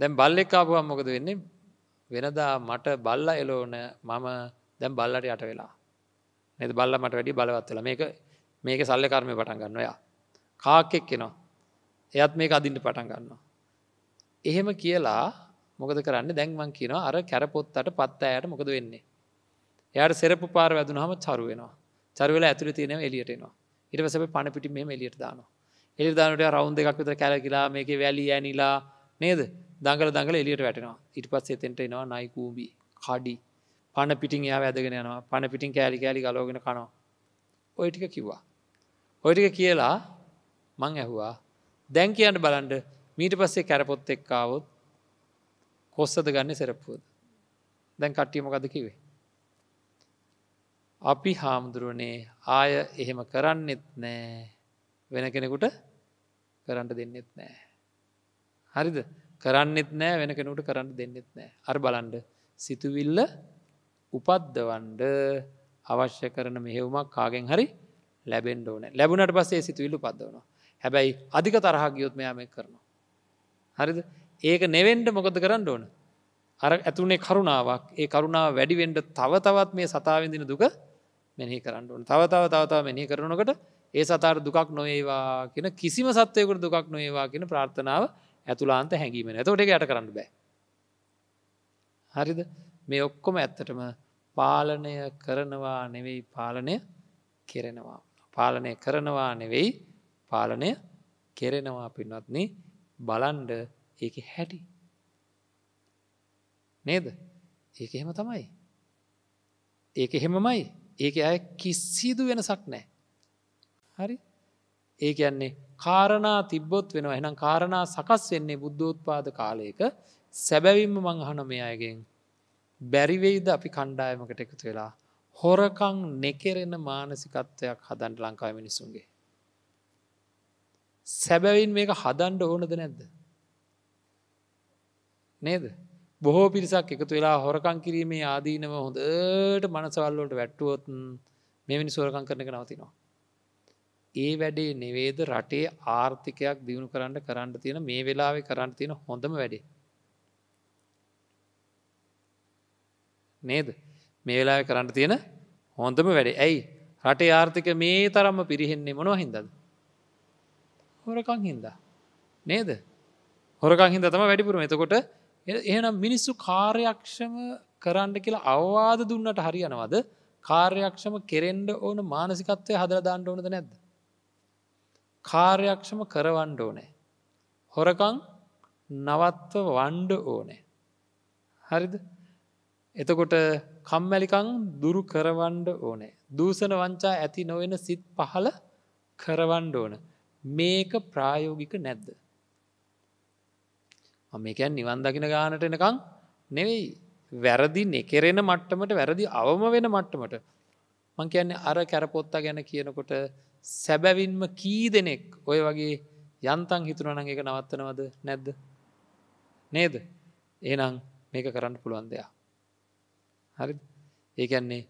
දැම් බල්ලෙක් කාපුුවන් මොකද වෙන්නේ වෙනදා මට බල්ල එලෝන මම දැම් බල්ලට යට වෙලා නද බල්ල මට වැඩි බලවත් වෙලා මේක මේක සල්ල කර්මය පටන් ගන්න ඔයා කාකෙක් කෙනවා එයත් මේක අදින්ට පටන් ගන්නවා. එහෙම කියලා මොකද කරන්න දැන්වන් කියනවා අර කැරපොත්තට පත් අයට මොකද වෙන්නේ. එයට සෙරපු පාර වැදුනහම චරුවෙනවා චරුවල ඇතුළ තියනම එලියටනවා ඉට සැ පණ පිටි මෙම එලියට දානවා. එලිදානට රවුන් දෙකක් විත කැරකිලා මේක වැලි ඇනිලා නේද දඟල දඟල එලියට වැටෙනවා ඉට පස් එතෙන්ට එනවා නයිකූබි කඩි පණ පිටින් යා වැදගෙන යනවා පණ පිටින් කෑලි කෑලි ගලෝගෙන කනවා ඔයටික කිව්වා ඔයටික කියලා මං ඇහුවා දැන් කියන්න බලන්ඩ මීට පස්සේ කැරපොත් එක්කාවොත් කොස්සද ගන්න සැරපුුවද දැන් කට්ටියමකද කිවේ අපි හාමුදුරුවනේ ආය එහෙම කරන්නෙත් නෑ වෙන කෙනෙකුට කරන්ට දෙන්නෙත් නෑ හරිද කරන්නෙත් නෑ වෙන කෙනුට කරන්න දෙන්නෙත් නෑ අර බලන්ඩ සිතුවිල්ල උපද්දවන්ඩ අවශ්‍ය කරන මෙහෙවුමක් කාගෙන් හරි ලැබෙන්ඩ ඕන ලැබුණට පසේ සිතුවිල්ලු පදවන හැබැයි අධික තරහ ගියොත් මෙයාම කරනවා. හරිද ඒක නෙවෙන්ඩ මොකද කරන්න ඕන අර ඇතුනේ කරුණාවක් ඒ කරුණාව වැඩිවෙන්ඩ තවතවත් මේ සතාවිඳන දුක මෙහි කරන්න ඕන තවතාව තවතාව මෙහි කරනකට ඒ සතාර දුකක් නොඒවා කියෙන කිසිම සත්වයකට දුකක් නොඒවා කියෙන ප්‍රාර්ථනාව ඇතුලාන්ත හැඟීමෙන ඇතවට යට කරන්න බෑ. හරිද මේ ඔක්කොම ඇත්තටම පාලනය කරනවා නෙවෙයි පාලනය කෙරෙනවා. පාලනය කරනවා නෙවෙයි පාලනය කෙරෙනවා පින්නත්න බලන්ඩ ඒක හැටි. නේද ඒක එහෙම තමයි. ඒක එහෙමමයි ඒක අය කිසිදු වෙනසක් නෑ. හරි ඒ කියන්නේ කාරණා තිබ්බොත් වෙනවා එනම් කාරණා සකස් වෙන්නේ බුද්ධෝත්පාද කාලයක සැබැවින්ම මංහන මෙයායගෙන් බැරිවෙයිද අපි කණ්ඩායමකට එකතු වෙලා හොරකං නෙකෙරෙන මානසිකත්වයක් හදන්ට ලංකාව මිනිසුන්ගේ. සැබැවින් මේක හදන්ඩ ඕනද නැද්ද. නේද බොහෝ පිරිසක් එකතු වෙලා හොරකං කිරීමේ ආදීනව හොඳට මනසවල්ලට වැට්ටුවොත් මෙමිනි සෝරකං කරන එක නවතිනවා. ඒ වැඩේ නෙවේද රටේ ආර්ථිකයක් දියුණු කරන්න කරන්න තියෙන මේ වෙලාවෙ කරන්න තියෙන හොඳම වැඩේ. නේද මේ වෙලා කරන්න තියෙන හොඳම වැඩේ ඇයි රටේ ආර්ථික මේ තරම්ම පිරිහෙන්නේ මොනවා හින්දද. හොරකං හින්දා. නේද හොරකං හිද තම වැඩිපුරම එතකොට එහනම් මිනිස්සු කාර්යක්ෂම කරන්න කියලා අවවාද දුන්නට හරියනවද කාර්යක්ෂම කෙරෙන්ඩ ඕන මානසිකත්වය හදර දාන්නට ඕනද නැද්ද කාර්යක්ෂම කරවන්ඩ ඕනේ. හොරකං නවත්ව වන්ඩ ඕනේ. හරිද එතකොට කම්මැලිකං දුරු කරවන්ඩ ඕනේ. දූසන වංචා ඇති නොවෙන සිත් පහල කරවන්ඩ ඕන. මේක ප්‍රායෝගික නැද්ද. මේකැන් නිවන් දකින ගානට එනකං නෙවෙයි වැරදි නෙකෙරෙන මට්ටමට වැරදි අවම වෙන මට්ටමට මං කියන්නේ අර කැරපොත්තා ගැන කියනකොට සැබැවින්ම කී දෙනෙක් ඔය වගේ යන්තන් හිතුරනං එක නවත්තනවද නැද්ද නේද ඒනම් මේක කරන්න පුළුවන් දෙයා හරි ඒකැන්නේ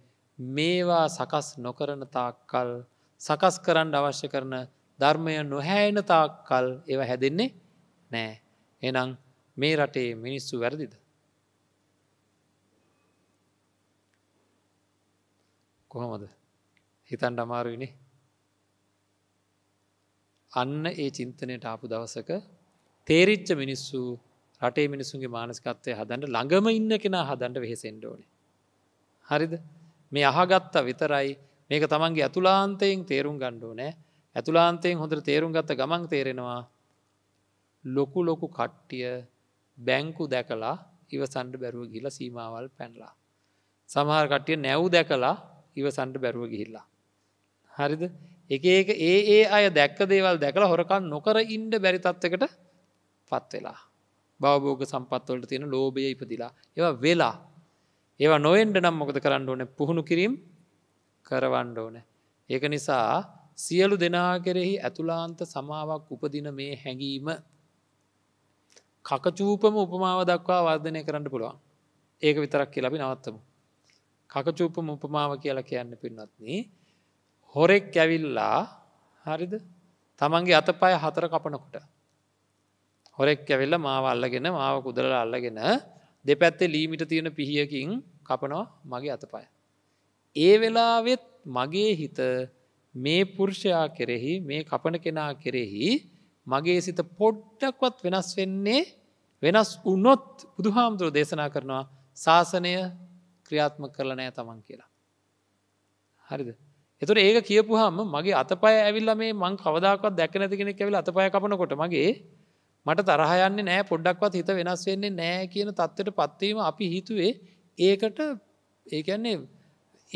මේවා සකස් නොකරන තාක්කල් සකස් කරන්න අවශ්‍ය කරන ධර්මය නොහැයන තාක්කල් ඒව හැදෙන්නේ නෑ එනම් මේ රටේ මිනිස්සු වැරදිද කොහොමද හිතන් අමාරුවනේ අන්න ඒ චින්තනයට ආපු දවසක තේරිච්ච මිනිස්සු රටේ මිනිසුන්ගේ මානස්කත්වය හදන්ට ළඟම ඉන්න කෙනා හදන්ට වෙහෙසෙන්ඩෝන. හරිද මේ අහගත්තා විතරයි මේක තමන්ගේ ඇතුලාන්තයෙන් තේරුම් ගණ්ඩෝ නෑ ඇතුලාන්තයෙන් හොඳට තේරුම් ගත්ත ගමන් තේරෙනවා ලොකු ලොකු කට්ටිය බැංකු දැකලා ඉවසන්ඩ බැරුව ගිල සීමාවල් පැන්ලා. සමහර කට්ටිය නැව් දැකලා ඉවසන්ඩ බැරුව ගිහිල්ලා. හරිද එක ඒක ඒ ඒ අය දැක්ක දේවල් දැකළ හොරකන් නොකර ඉන්ඩ බැරිතත්වකට පත්වෙලා බවබෝග සම්පත්වලට තියෙන ලෝබය ඉපදිලා ඒවා වෙලා ඒවා නොයෙන්ඩ නම් මොකද කරන්න ඕන පුහුණු කිරීම් කරවන්න ඕන ඒක නිසා සියලු දෙනා කෙරෙහි ඇතුලාන්ත සමාවක් උපදින මේ හැඟීම කකචූපම උපමාව දක්වා වර්ධනය කරන්න පුළුවන් ඒක විතරක් කියලබි නවත්තමු කකචූපම උපමාව කියලා කියන්න පින්නත්න්නේ හොරෙක් ඇවිල්ලා හරිද තමන්ගේ අතපය හතර කපනකොට. හොරෙක් ඇවෙල්ල මාව අල්ලගෙන මාව කුදල අල්ලගෙන දෙපැත්තේ ලීමිට තියෙන පිහියකින් කපනවා මගේ අතපය. ඒ වෙලාවෙත් මගේ හිත මේ පුරුෂයා කෙරෙහි මේ කපන කෙනා කෙරෙහි මගේ සිත පොඩ්ඩක්වත් වෙනස් වෙන්නේ වෙනස් උනොත් බුදුහාමුදුරුව දේශනා කරනවා ශාසනය ක්‍රියාත්ම කරලනෑ තමන් කියලා. හරිද එතුට ඒක කියපු හම මගේ අතපය ඇවිල්ල මේ මං කවදක්වත් දැක නැති කෙනෙක් ඇවිල් අතපය කපනකොට මගේ මට තරහයන්නේ නෑ පොඩ්ඩක්වත් හිත වෙනස් වෙන්නේ නෑ කියන තත්වට පත්වීම අපි හිතුවේ ඒකට ඒකන්නේ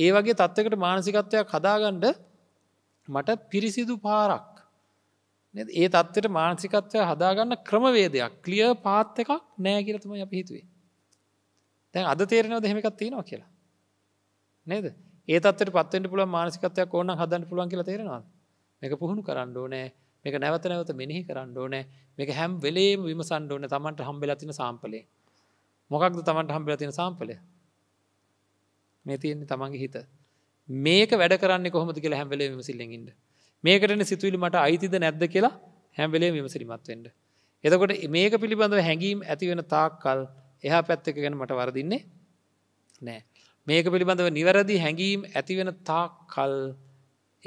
ඒ වගේ තත්වකට මානසිකත්වයක් හදාගණ්ඩ මට පිරිසිදු පාරක් ඒ තත්වට මානසිකත්වය හදාගන්න ක්‍රමවේදයක් කලිය පාත් එකක් නෑ කියලතුම අප හිතුවේ තැන් අද තේරෙනව දෙහෙමකත් තියෙනවා කියලා නේද ඒතත්වට පත්වෙන්ට පුළුව මානසිකත්වයක් ඕන්න හදන්න පුළුවන් කියලා තේරෙනවා මේක පුහුණු කරන්න ඕනෑ මේක නැවත නැවත මෙිහි කරන්න ඕනෑ මේක හැම් වෙලේ විමසන්න ඕන තමන්ට හම්බෙලතින සාම්පලේ මොකක්ද තමන්ට හම්බෙලතින සාම්පලය මේ තියෙන්නේ තමන්ගේ හිත මේක වැඩ කරන්න කොහොමති කියලා හැම්වෙලේ විමසිල්ලෙගින්ට මේකටන සිතුවිලි මට අයිතිද නැද්ද කියලා හැම්වෙලේ විමසිරිමත්වෙන්ට එතකොට මේක පිළිබඳව හැඟීම් ඇතිවෙන තාක් කල් එහා පැත්තක ගැන මට වරදින්නේ නෑ මේක පිළිබඳව නිවැරදි හැඟීම් ඇතිවෙන තා කල්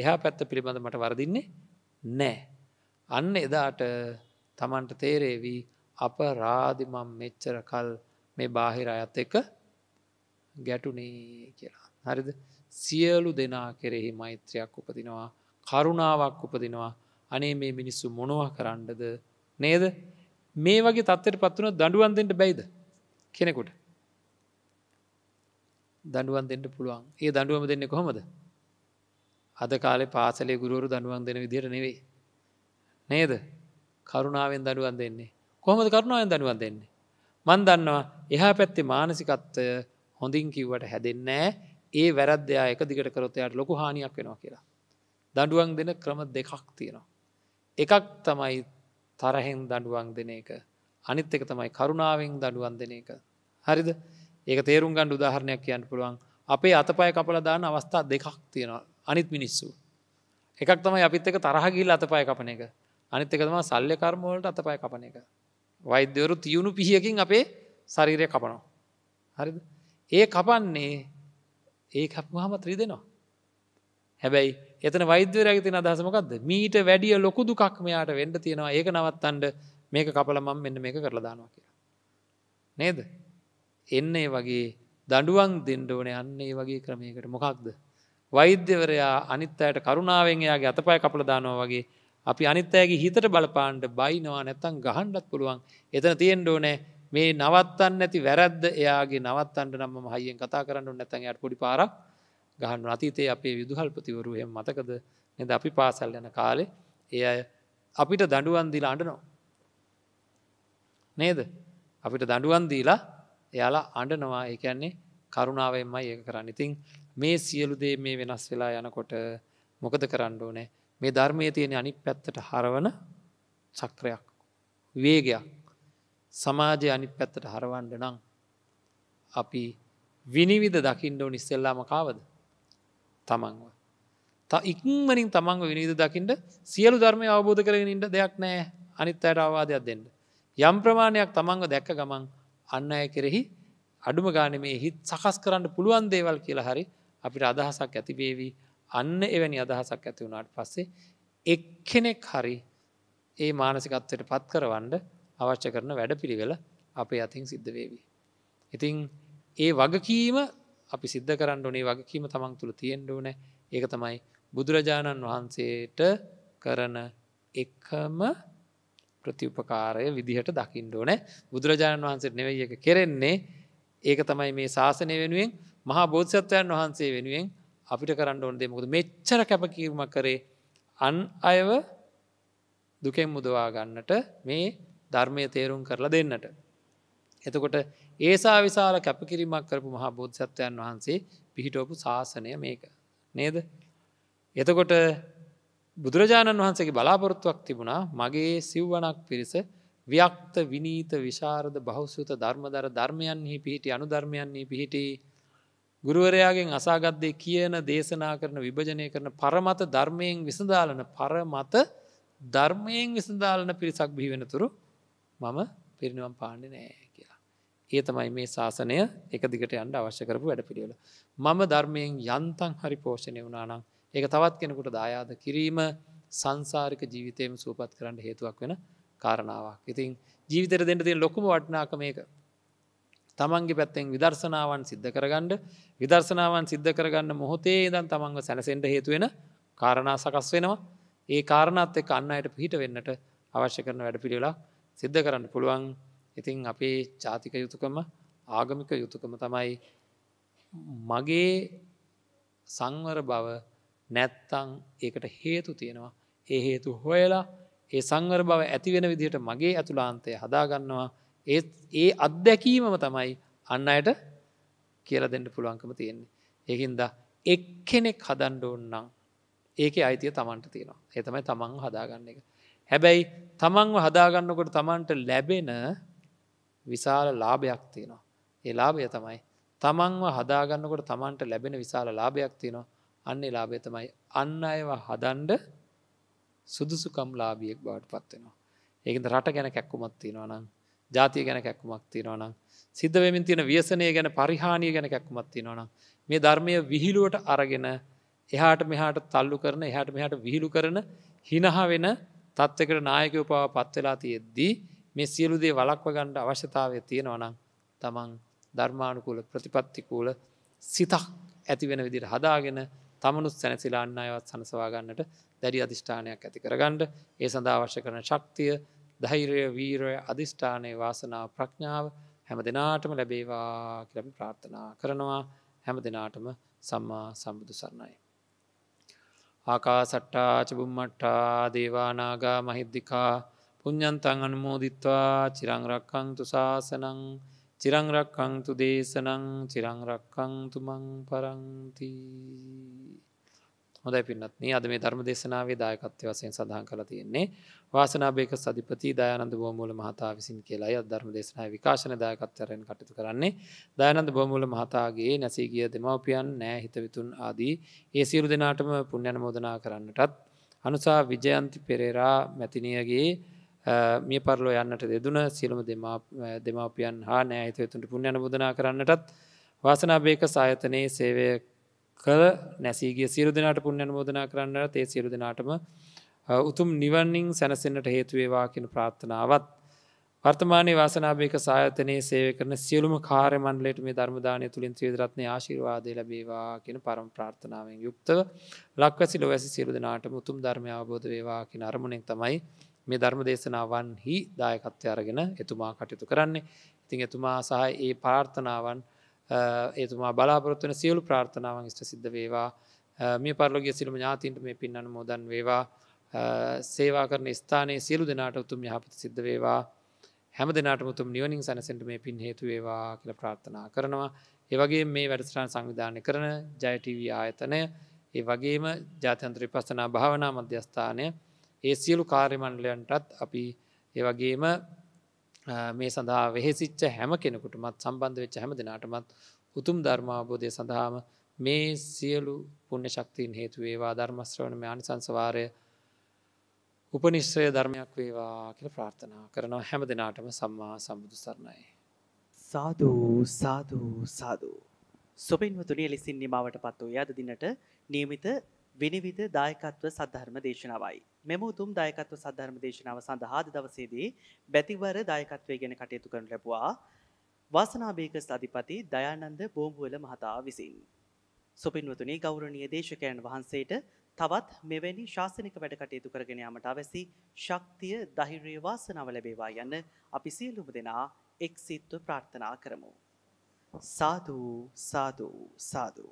එහා පැත්ත පිළිබඳ මට වරදින්නේ නෑ. අන්න එදාට තමන්ට තේරේවී අප රාධිමම් මෙච්චර කල් මේ බාහිර අයත් එක ගැටුනේ කියලා. හරිද සියලු දෙනා කෙරෙහි මෛත්‍රයක් උපදිනවා කරුණාවක් උපදිනවා අනේ මේ මිනිස්සු මොනවා කරන්නද නේද මේ වගේ තත්වයට පත්වන දඩුවන්දෙන්ට බැයිද කෙනෙකුට දඩුවන් දෙන්න පුළුවන් ඒ දඩුවම දෙන්න කොහොමද අද කාලෙ පාසලේ ගුරුවරු දඩුවන් දෙන විදිර නෙවෙයි නේද කරුණාවෙන් දඩුවන් දෙන්නේ කොහොමද කරුණාවෙන් දඩුවන් දෙන්නේ මන් දන්නවා එහා පැත්තේ මානසිකත්වය හොඳින් කිව්වට හැදෙන්නෑ ඒ වැරද්‍යයා එක දිගට කරොත්තයට ලොකු හානියක් වෙනවා කියලා දඩුවන් දෙන ක්‍රම දෙකක් තියෙනවා එකක් තමයි තරහෙන් දඩුවන් දෙන එක අනිත් එක තමයි කරුණාවෙන් දඩුවන් දෙන එක හරිද ඒක තේරුම් ගණ්ඩ උදාහරණයක් කියන්න පුළුවන් අපේ අතපය කපල දාන අවස්ථා දෙකක් තියෙනවා අනිත් මිනිස්සු. එකක් තමයි අපිත් එක තරහගිල් අතපය කපන එක අනිත් එකතම සල්්‍ය කර්මෝලට අතපය කපන එක. වෛද්‍යවරු තියුණු පිහියකින් අපේ ශරීරය කපනවා. හරිද ඒ කපන්නේ ඒ කපුහම ත්‍රී දෙනවා. හැබැයි එතන වෛද්‍යරැග තින අදහසමකක්ද මීට වැඩිය ලොකු දුකක් මෙයාට වෙන්ඩ තියෙනවා ඒක නවත් අන්ඩ මේක කපල මම් මෙන්න මේක කරලා දානවා කියලා. නේද එන්න ඒ වගේ දඩුවන් දෙන්ඩෝන යන්න ඒ වගේ ක්‍රමයකට මොකක්ද. වෛද්‍යවරයා අනිත්තයට කරුණාවෙන් එයාගේ අතපය කපල දානවා වගේ අපි අනිත්තෑගේ හිතට බලපාන්ට බයිනවා නැත්තන් ගහන්ඩත් පුළුවන් එතන තියෙන් ඩෝනෑ මේ නවත්තන්න ඇති වැරද්ද එයාගේ නවත්තන්ට නම්ම හයියෙන් කතා කරන්නු නැතන් යට පොඩි පාරක් ගහන්න අතීතේ අපේ විදුහල්පතිවරුහෙ මතකද නැද අපි පාසල් යන කාලේ එය අපිට දඩුවන් දීලා අඩනවා නේද අපිට දඩුවන් දීලා එයාලා අඩනවා ඒකන්නේ කරුණාවෙන්මයි ඒක කරන්න ඉතිං මේ සියලුදේ මේ වෙනස් වෙලා යනකොට මොකද කරන්න ඕනෑ මේ ධර්මය තියෙන අනි පැත්තට හරවන චක්‍රයක් වේගයක් සමාජය අනි පැත්තට හරවන්ඩ නං අපි විනිවිධ දකිින්ඩෝ නිස්සෙල්ලාම කාවද තමන්ව ත ඉක්මනින් තමන්ව විනිවිධ දකිින්ට සියලු ධර්මය අවබෝධ කරගෙන ඉට දෙයක් නෑ අනිත් අයට අවවාදයක් දෙන්න යම් ප්‍රමාණයක් තමන්ව දැක්ක ගමන් අන්න අය කෙරෙහි අඩුම ගාන මේ හිත් සකස් කරන්න පුළුවන් දේවල් කියලා හරි අපිට අදහසක් ඇතිබේවී අන්න එවැනි අදහසක් ඇති වුණට පස්සේ එක්කෙනෙක් හරි ඒ මානසිකත්වයට පත් කරවන්ඩ අවශ්‍ය කරන වැඩ පිළිවෙල අපේ අතින් සිද්ධ වේවී. ඉතිං ඒ වගකීම අපි සිද්ධ කරන්න ඕනේ වගකීම තමන් තුළ තියෙන්ඩුවන ඒක තමයි බුදුරජාණන් වහන්සේට කරන එකම ප්‍රතිඋපකාරය විදිහට දකිින්ට ඕන බුදුරජාණන් වහන්සේ නෙවයි එක කෙරෙන්නේ ඒක තමයි මේ ශාසනය වෙනුවෙන් මහා බෝධසත්වයන් වහන්සේ වෙනුවෙන් අපිට කරන්න ඕන දෙමකද මෙච්චර කැපකිරීම කරේ අන් අයව දුකෙන් මුදවාගන්නට මේ ධර්මය තේරුම් කරලා දෙන්නට. එතකොට ඒසා විශාල කැපකිරීමක් කරපු මහා බෝධසත්වයන් වහන්සේ පිහිටෝපු ශාසනය මේක නේද. එතකොට බුදුරජාණන් වහන්සේගේ බලාපොරොත්තුවක් තිබුණා මගේ සිව්වනක් පිරිස ව්‍යක්ත විනීත විශාරද බෞසුත ධර්මදර ධර්මයන්හි පිහිටි අනුධර්මයන්නේ පිහිටි ගුරුවරයාගෙන් අසාගත්දේ කියන දේශනා කරන විභජනය කරන පරමත ධර්මයෙන් විසඳාලන පරමත ධර්මයෙන් විසඳාලන පිරිසක් භිවෙනතුරු මම පිරිනිවම් පාණ්ඩි නෑ කියලා. ඒ තමයි මේ ශාසනය එක දිගට අන්ඩ අවශ්‍ය කරපු වැඩ පිළියල. මම ධර්මයෙන් යන්තන් හරි පෝෂණය වනානම් ඒක තවත් කෙනෙකුට දායාද කිරීම සංසාරික ජීවිතයම සූපත් කරන්න හේතුවක් වෙන කාරණාවක්. ඉතින් ජීවිතර දෙන්න තිය ලොකුම වටනාක මේක. තමන්ගේ පැත්තෙන් විදර්ශනාවන් සිද්ධ කරගන්නඩ විදර්ශනාවන් සිද්ධ කරගන්න මොහොතේ දන් තමන්ව සැනසෙන්ට හේතුවෙන කාරණා සකස් වෙනවා. ඒ කාරණත් එක් අන්න අයට පිහිට වෙන්නට අවශ්‍ය කරන වැඩ පිළිවෙලා සිද්ධ කරන්න පුළුවන් ඉතින් අපේ ජාතික යුතුකම ආගමික යුතුකම තමයි මගේ සංවර බව නැත්තං ඒකට හේතු තියෙනවා. ඒ හේතු හොයලා ඒ සංවර බව ඇතිවෙන විදිහට මගේ ඇතුලාන්තය හදාගන්නවා ඒත් ඒ අත්දැකීමම තමයි අන්න අයට කියල දෙන්න පුළුවන්කම තියෙන්නේ. ඒහින්ද එක් කෙනෙක් හදන්ඩ ඔන්නම් ඒක අයිතිය තමන්ට තියෙනවා ඒතමයි තමන් හදාගන්න එක. හැබැයි තමන්ව හදාගන්නකොට තමන්ට ලැබෙන විශාල ලාභයක් තියෙනවා. ඒ ලාභය තමයි තමන්ව හදාගන්නකොට තමන්ට ලැබෙන විශාල ලාභයක් තියෙනවා අන්න ලාබය තමයි අන්න අයවා හදන්ඩ සුදුසුකම් ලාබියෙක් බවට පත්වෙනවා. ඒකද රට ගැන කැක්කුමක් තියෙනවනම් ජාතිය ගැන කැක්කුමක් තියෙනවනම් සිද්ධවෙමින් තියෙන ව්‍යසනය ගැන පරිහානිය ගැන කැක්කුමක් තියෙනවනම් මේ ධර්මය විහිලුවට අරගෙන එහාට මෙහාට තල්ලු කරන එහට මෙහට විහිලු කරන හිනහා වෙන තත්වකට නායකෝපාව පත්වෙලා තියෙද්දී මේ සියලුදේ වලක්ව ගණ්ඩ අවශ්‍යතාවය තියෙනවනම් තමන් ධර්මානුකූල ප්‍රතිපත්තිකූල සිතක් ඇති වෙන විදිට හදාගෙන තමනුත් සැනසිලා අන්න අයවත් සනසවා ගන්නට දැඩි අධිෂ්ඨානයක් ඇති කරගන්නඩ ඒ සඳාවශ්‍ය කරන ශක්තිය දෛරය වීරය අධිෂ්ඨානය වාසනාව ප්‍රඥාව හැම දෙනාටම ලැබේවා කියලම ප්‍රාර්ථනා කරනවා හැම දෙනාටම සම්මා සම්බුදු සරණයි. ආකා සට්ටා චබුම්මට්ටා දේවානාගා මහිද්දිකා පුഞ්ඥන්තන් අනුමෝදිත්වා චිරංරක්කං තුසාසනං චිරංරක්කංතු දේශනං චිරංරක්කංතුමං පරංති හොඳ පින්නත්න අද මේ ධර්ම දේශනාවේ දායකත්ව වසයෙන් සඳහන් කළ තියෙන්නේ වාසනාභයක සධිපති දායනන්ද බෝමූල මහතා විසින් කියලායි අධර්ම දේශනා විකාශන දායකත්වරයෙන් කටතු කරන්නේ දායනන්ද බෝමූල මහතාගේ නැසීගිය දෙමවපියන් නෑ හිතවිතුන් ආදී ඒ සියරු දෙනාටම පුුණ්‍යන මෝදනා කරන්නටත් අනුසා විජයන්ති පෙරේරා මැතිනියගේ මිය පරලෝ යන්නට දෙදුන සියලම දෙමාපියන් හා නෑහිතයතුන්ට පුුණ්‍යන බුදනා කරන්නටත් වාසනාභේක සායතනයේ සේවය කළ නැසීගේ සිරු දෙනාට පුුණ්‍යන බෝධනා කරන්නට ඒ සිරු දෙනාටම උතුම් නිවන්නින් සැනසෙන්න්නට හේතුවේවාකින ප්‍රාත්ථනාවත්. වර්තමානය වාසනාභික සායතනයේ සේව කරන සියලුම කාරමන්ලට මේ ධර්මදානය තුළින් ත්‍රදරත්න ආශිර්වාදය ලබේවා කියෙන පරම ප්‍රාර්ථනාවෙන් යුක්තව ලක්වසිල වැසි සිරුදනාට මුතුම් ධර්මය අවබෝධ වේවා කියෙන අරමුණෙක් තමයි මේ ධර්ම දේශනාවන්හි දායකත්වය අරගෙන එතුමා කටයුතු කරන්නේ ඉතින් එතුමා සහ ඒ පාර්ථනාවන් ඒතුමා බලාපොරොත්වන සියලු ප්‍රාර්ථනාවන් ස්ට සිද්ධ වේවා මේ පරලොගිය සිලම ඥාතින්ට මේ පින් අනුමෝදන් වේවා සේවා කරන ස්ථානයේ සියලු දෙනාට උතුම් යහපත සිද්ධ වේවා හැම දෙනාට මුතුම් නිවනින් සැනසෙන්ට මේ පින් හේතුවේවා කියල ප්‍රාර්ථනා කරනවා ඒවගේ මේ වැඩස්ටාන් සංවිධානය කරන ජයටව ආයතනය ඒ වගේම ජාතන්ත්‍ර පස්සනා භාවනා මධ්‍යස්ථානය ඒ සියලු කාර්යමණ්ඩලයන්ටත් අපි ඒවගේම මේ සඳහා වෙහෙසිච්ච හැම කෙනෙකුටමත් සම්බන්ධ වෙච්ච හැම දෙනාටමත් උතුම් ධර්මාබෝධය සඳහාම මේ සියලු පුුණ්‍ය ශක්තිීන් හේතු වේවා ධර්මස්ත්‍රවනම අනිසංසවාරය උපනිශ්‍රය ධර්මයක් වේවා කියල ප්‍රාර්ථනා කරනවා හැම දෙනාටම සම්මා සම්බුදු සරණයි. සාධූ සාධූ සාධූ. සොපෙන්වතුනිය ලෙසින් නිමාවට පත් වූ යද දිනට නියමිත විනිවිධ දායකත්ව සද්ධර්ම දේශනාවයි. මෙම උතුම් දායකත්ව සද්ධර්ම දේශනාව සඳහා අද දවසේදී බැතිවර දායකත්වය ගැන කටයුතු කරන ලැබුවා වාසනාභේක අධිපති දයානන්ද බෝම්බුවල මහතා විසින්. සුපින්වතුනි ගෞරවනීය දේශකයන් වහන්සේට තවත් මෙවැනි ශාසනික වැඩ කටයුතු කරගෙන යාමට අවැසි ශක්තිය ධෛර්යය වාසනාව ලැබේවා යන්න අපි සියලුම දෙනා එක්සිත්ව ප්‍රාර්ථනා කරමු. සාදු සාදු සාදු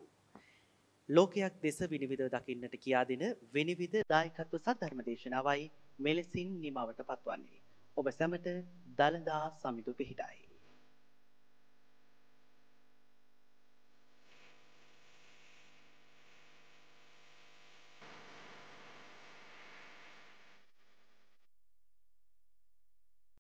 ලෝකයක් දෙස විනිවිධ දකින්නට කියා දෙන විනිවිධ දායකත්ව සද්ධර්ම දේශනාවයි මෙලෙසින් නිමවට පත්වන්නේ. ඔබ සැමට දළදා සමිඳු පිහිටයි.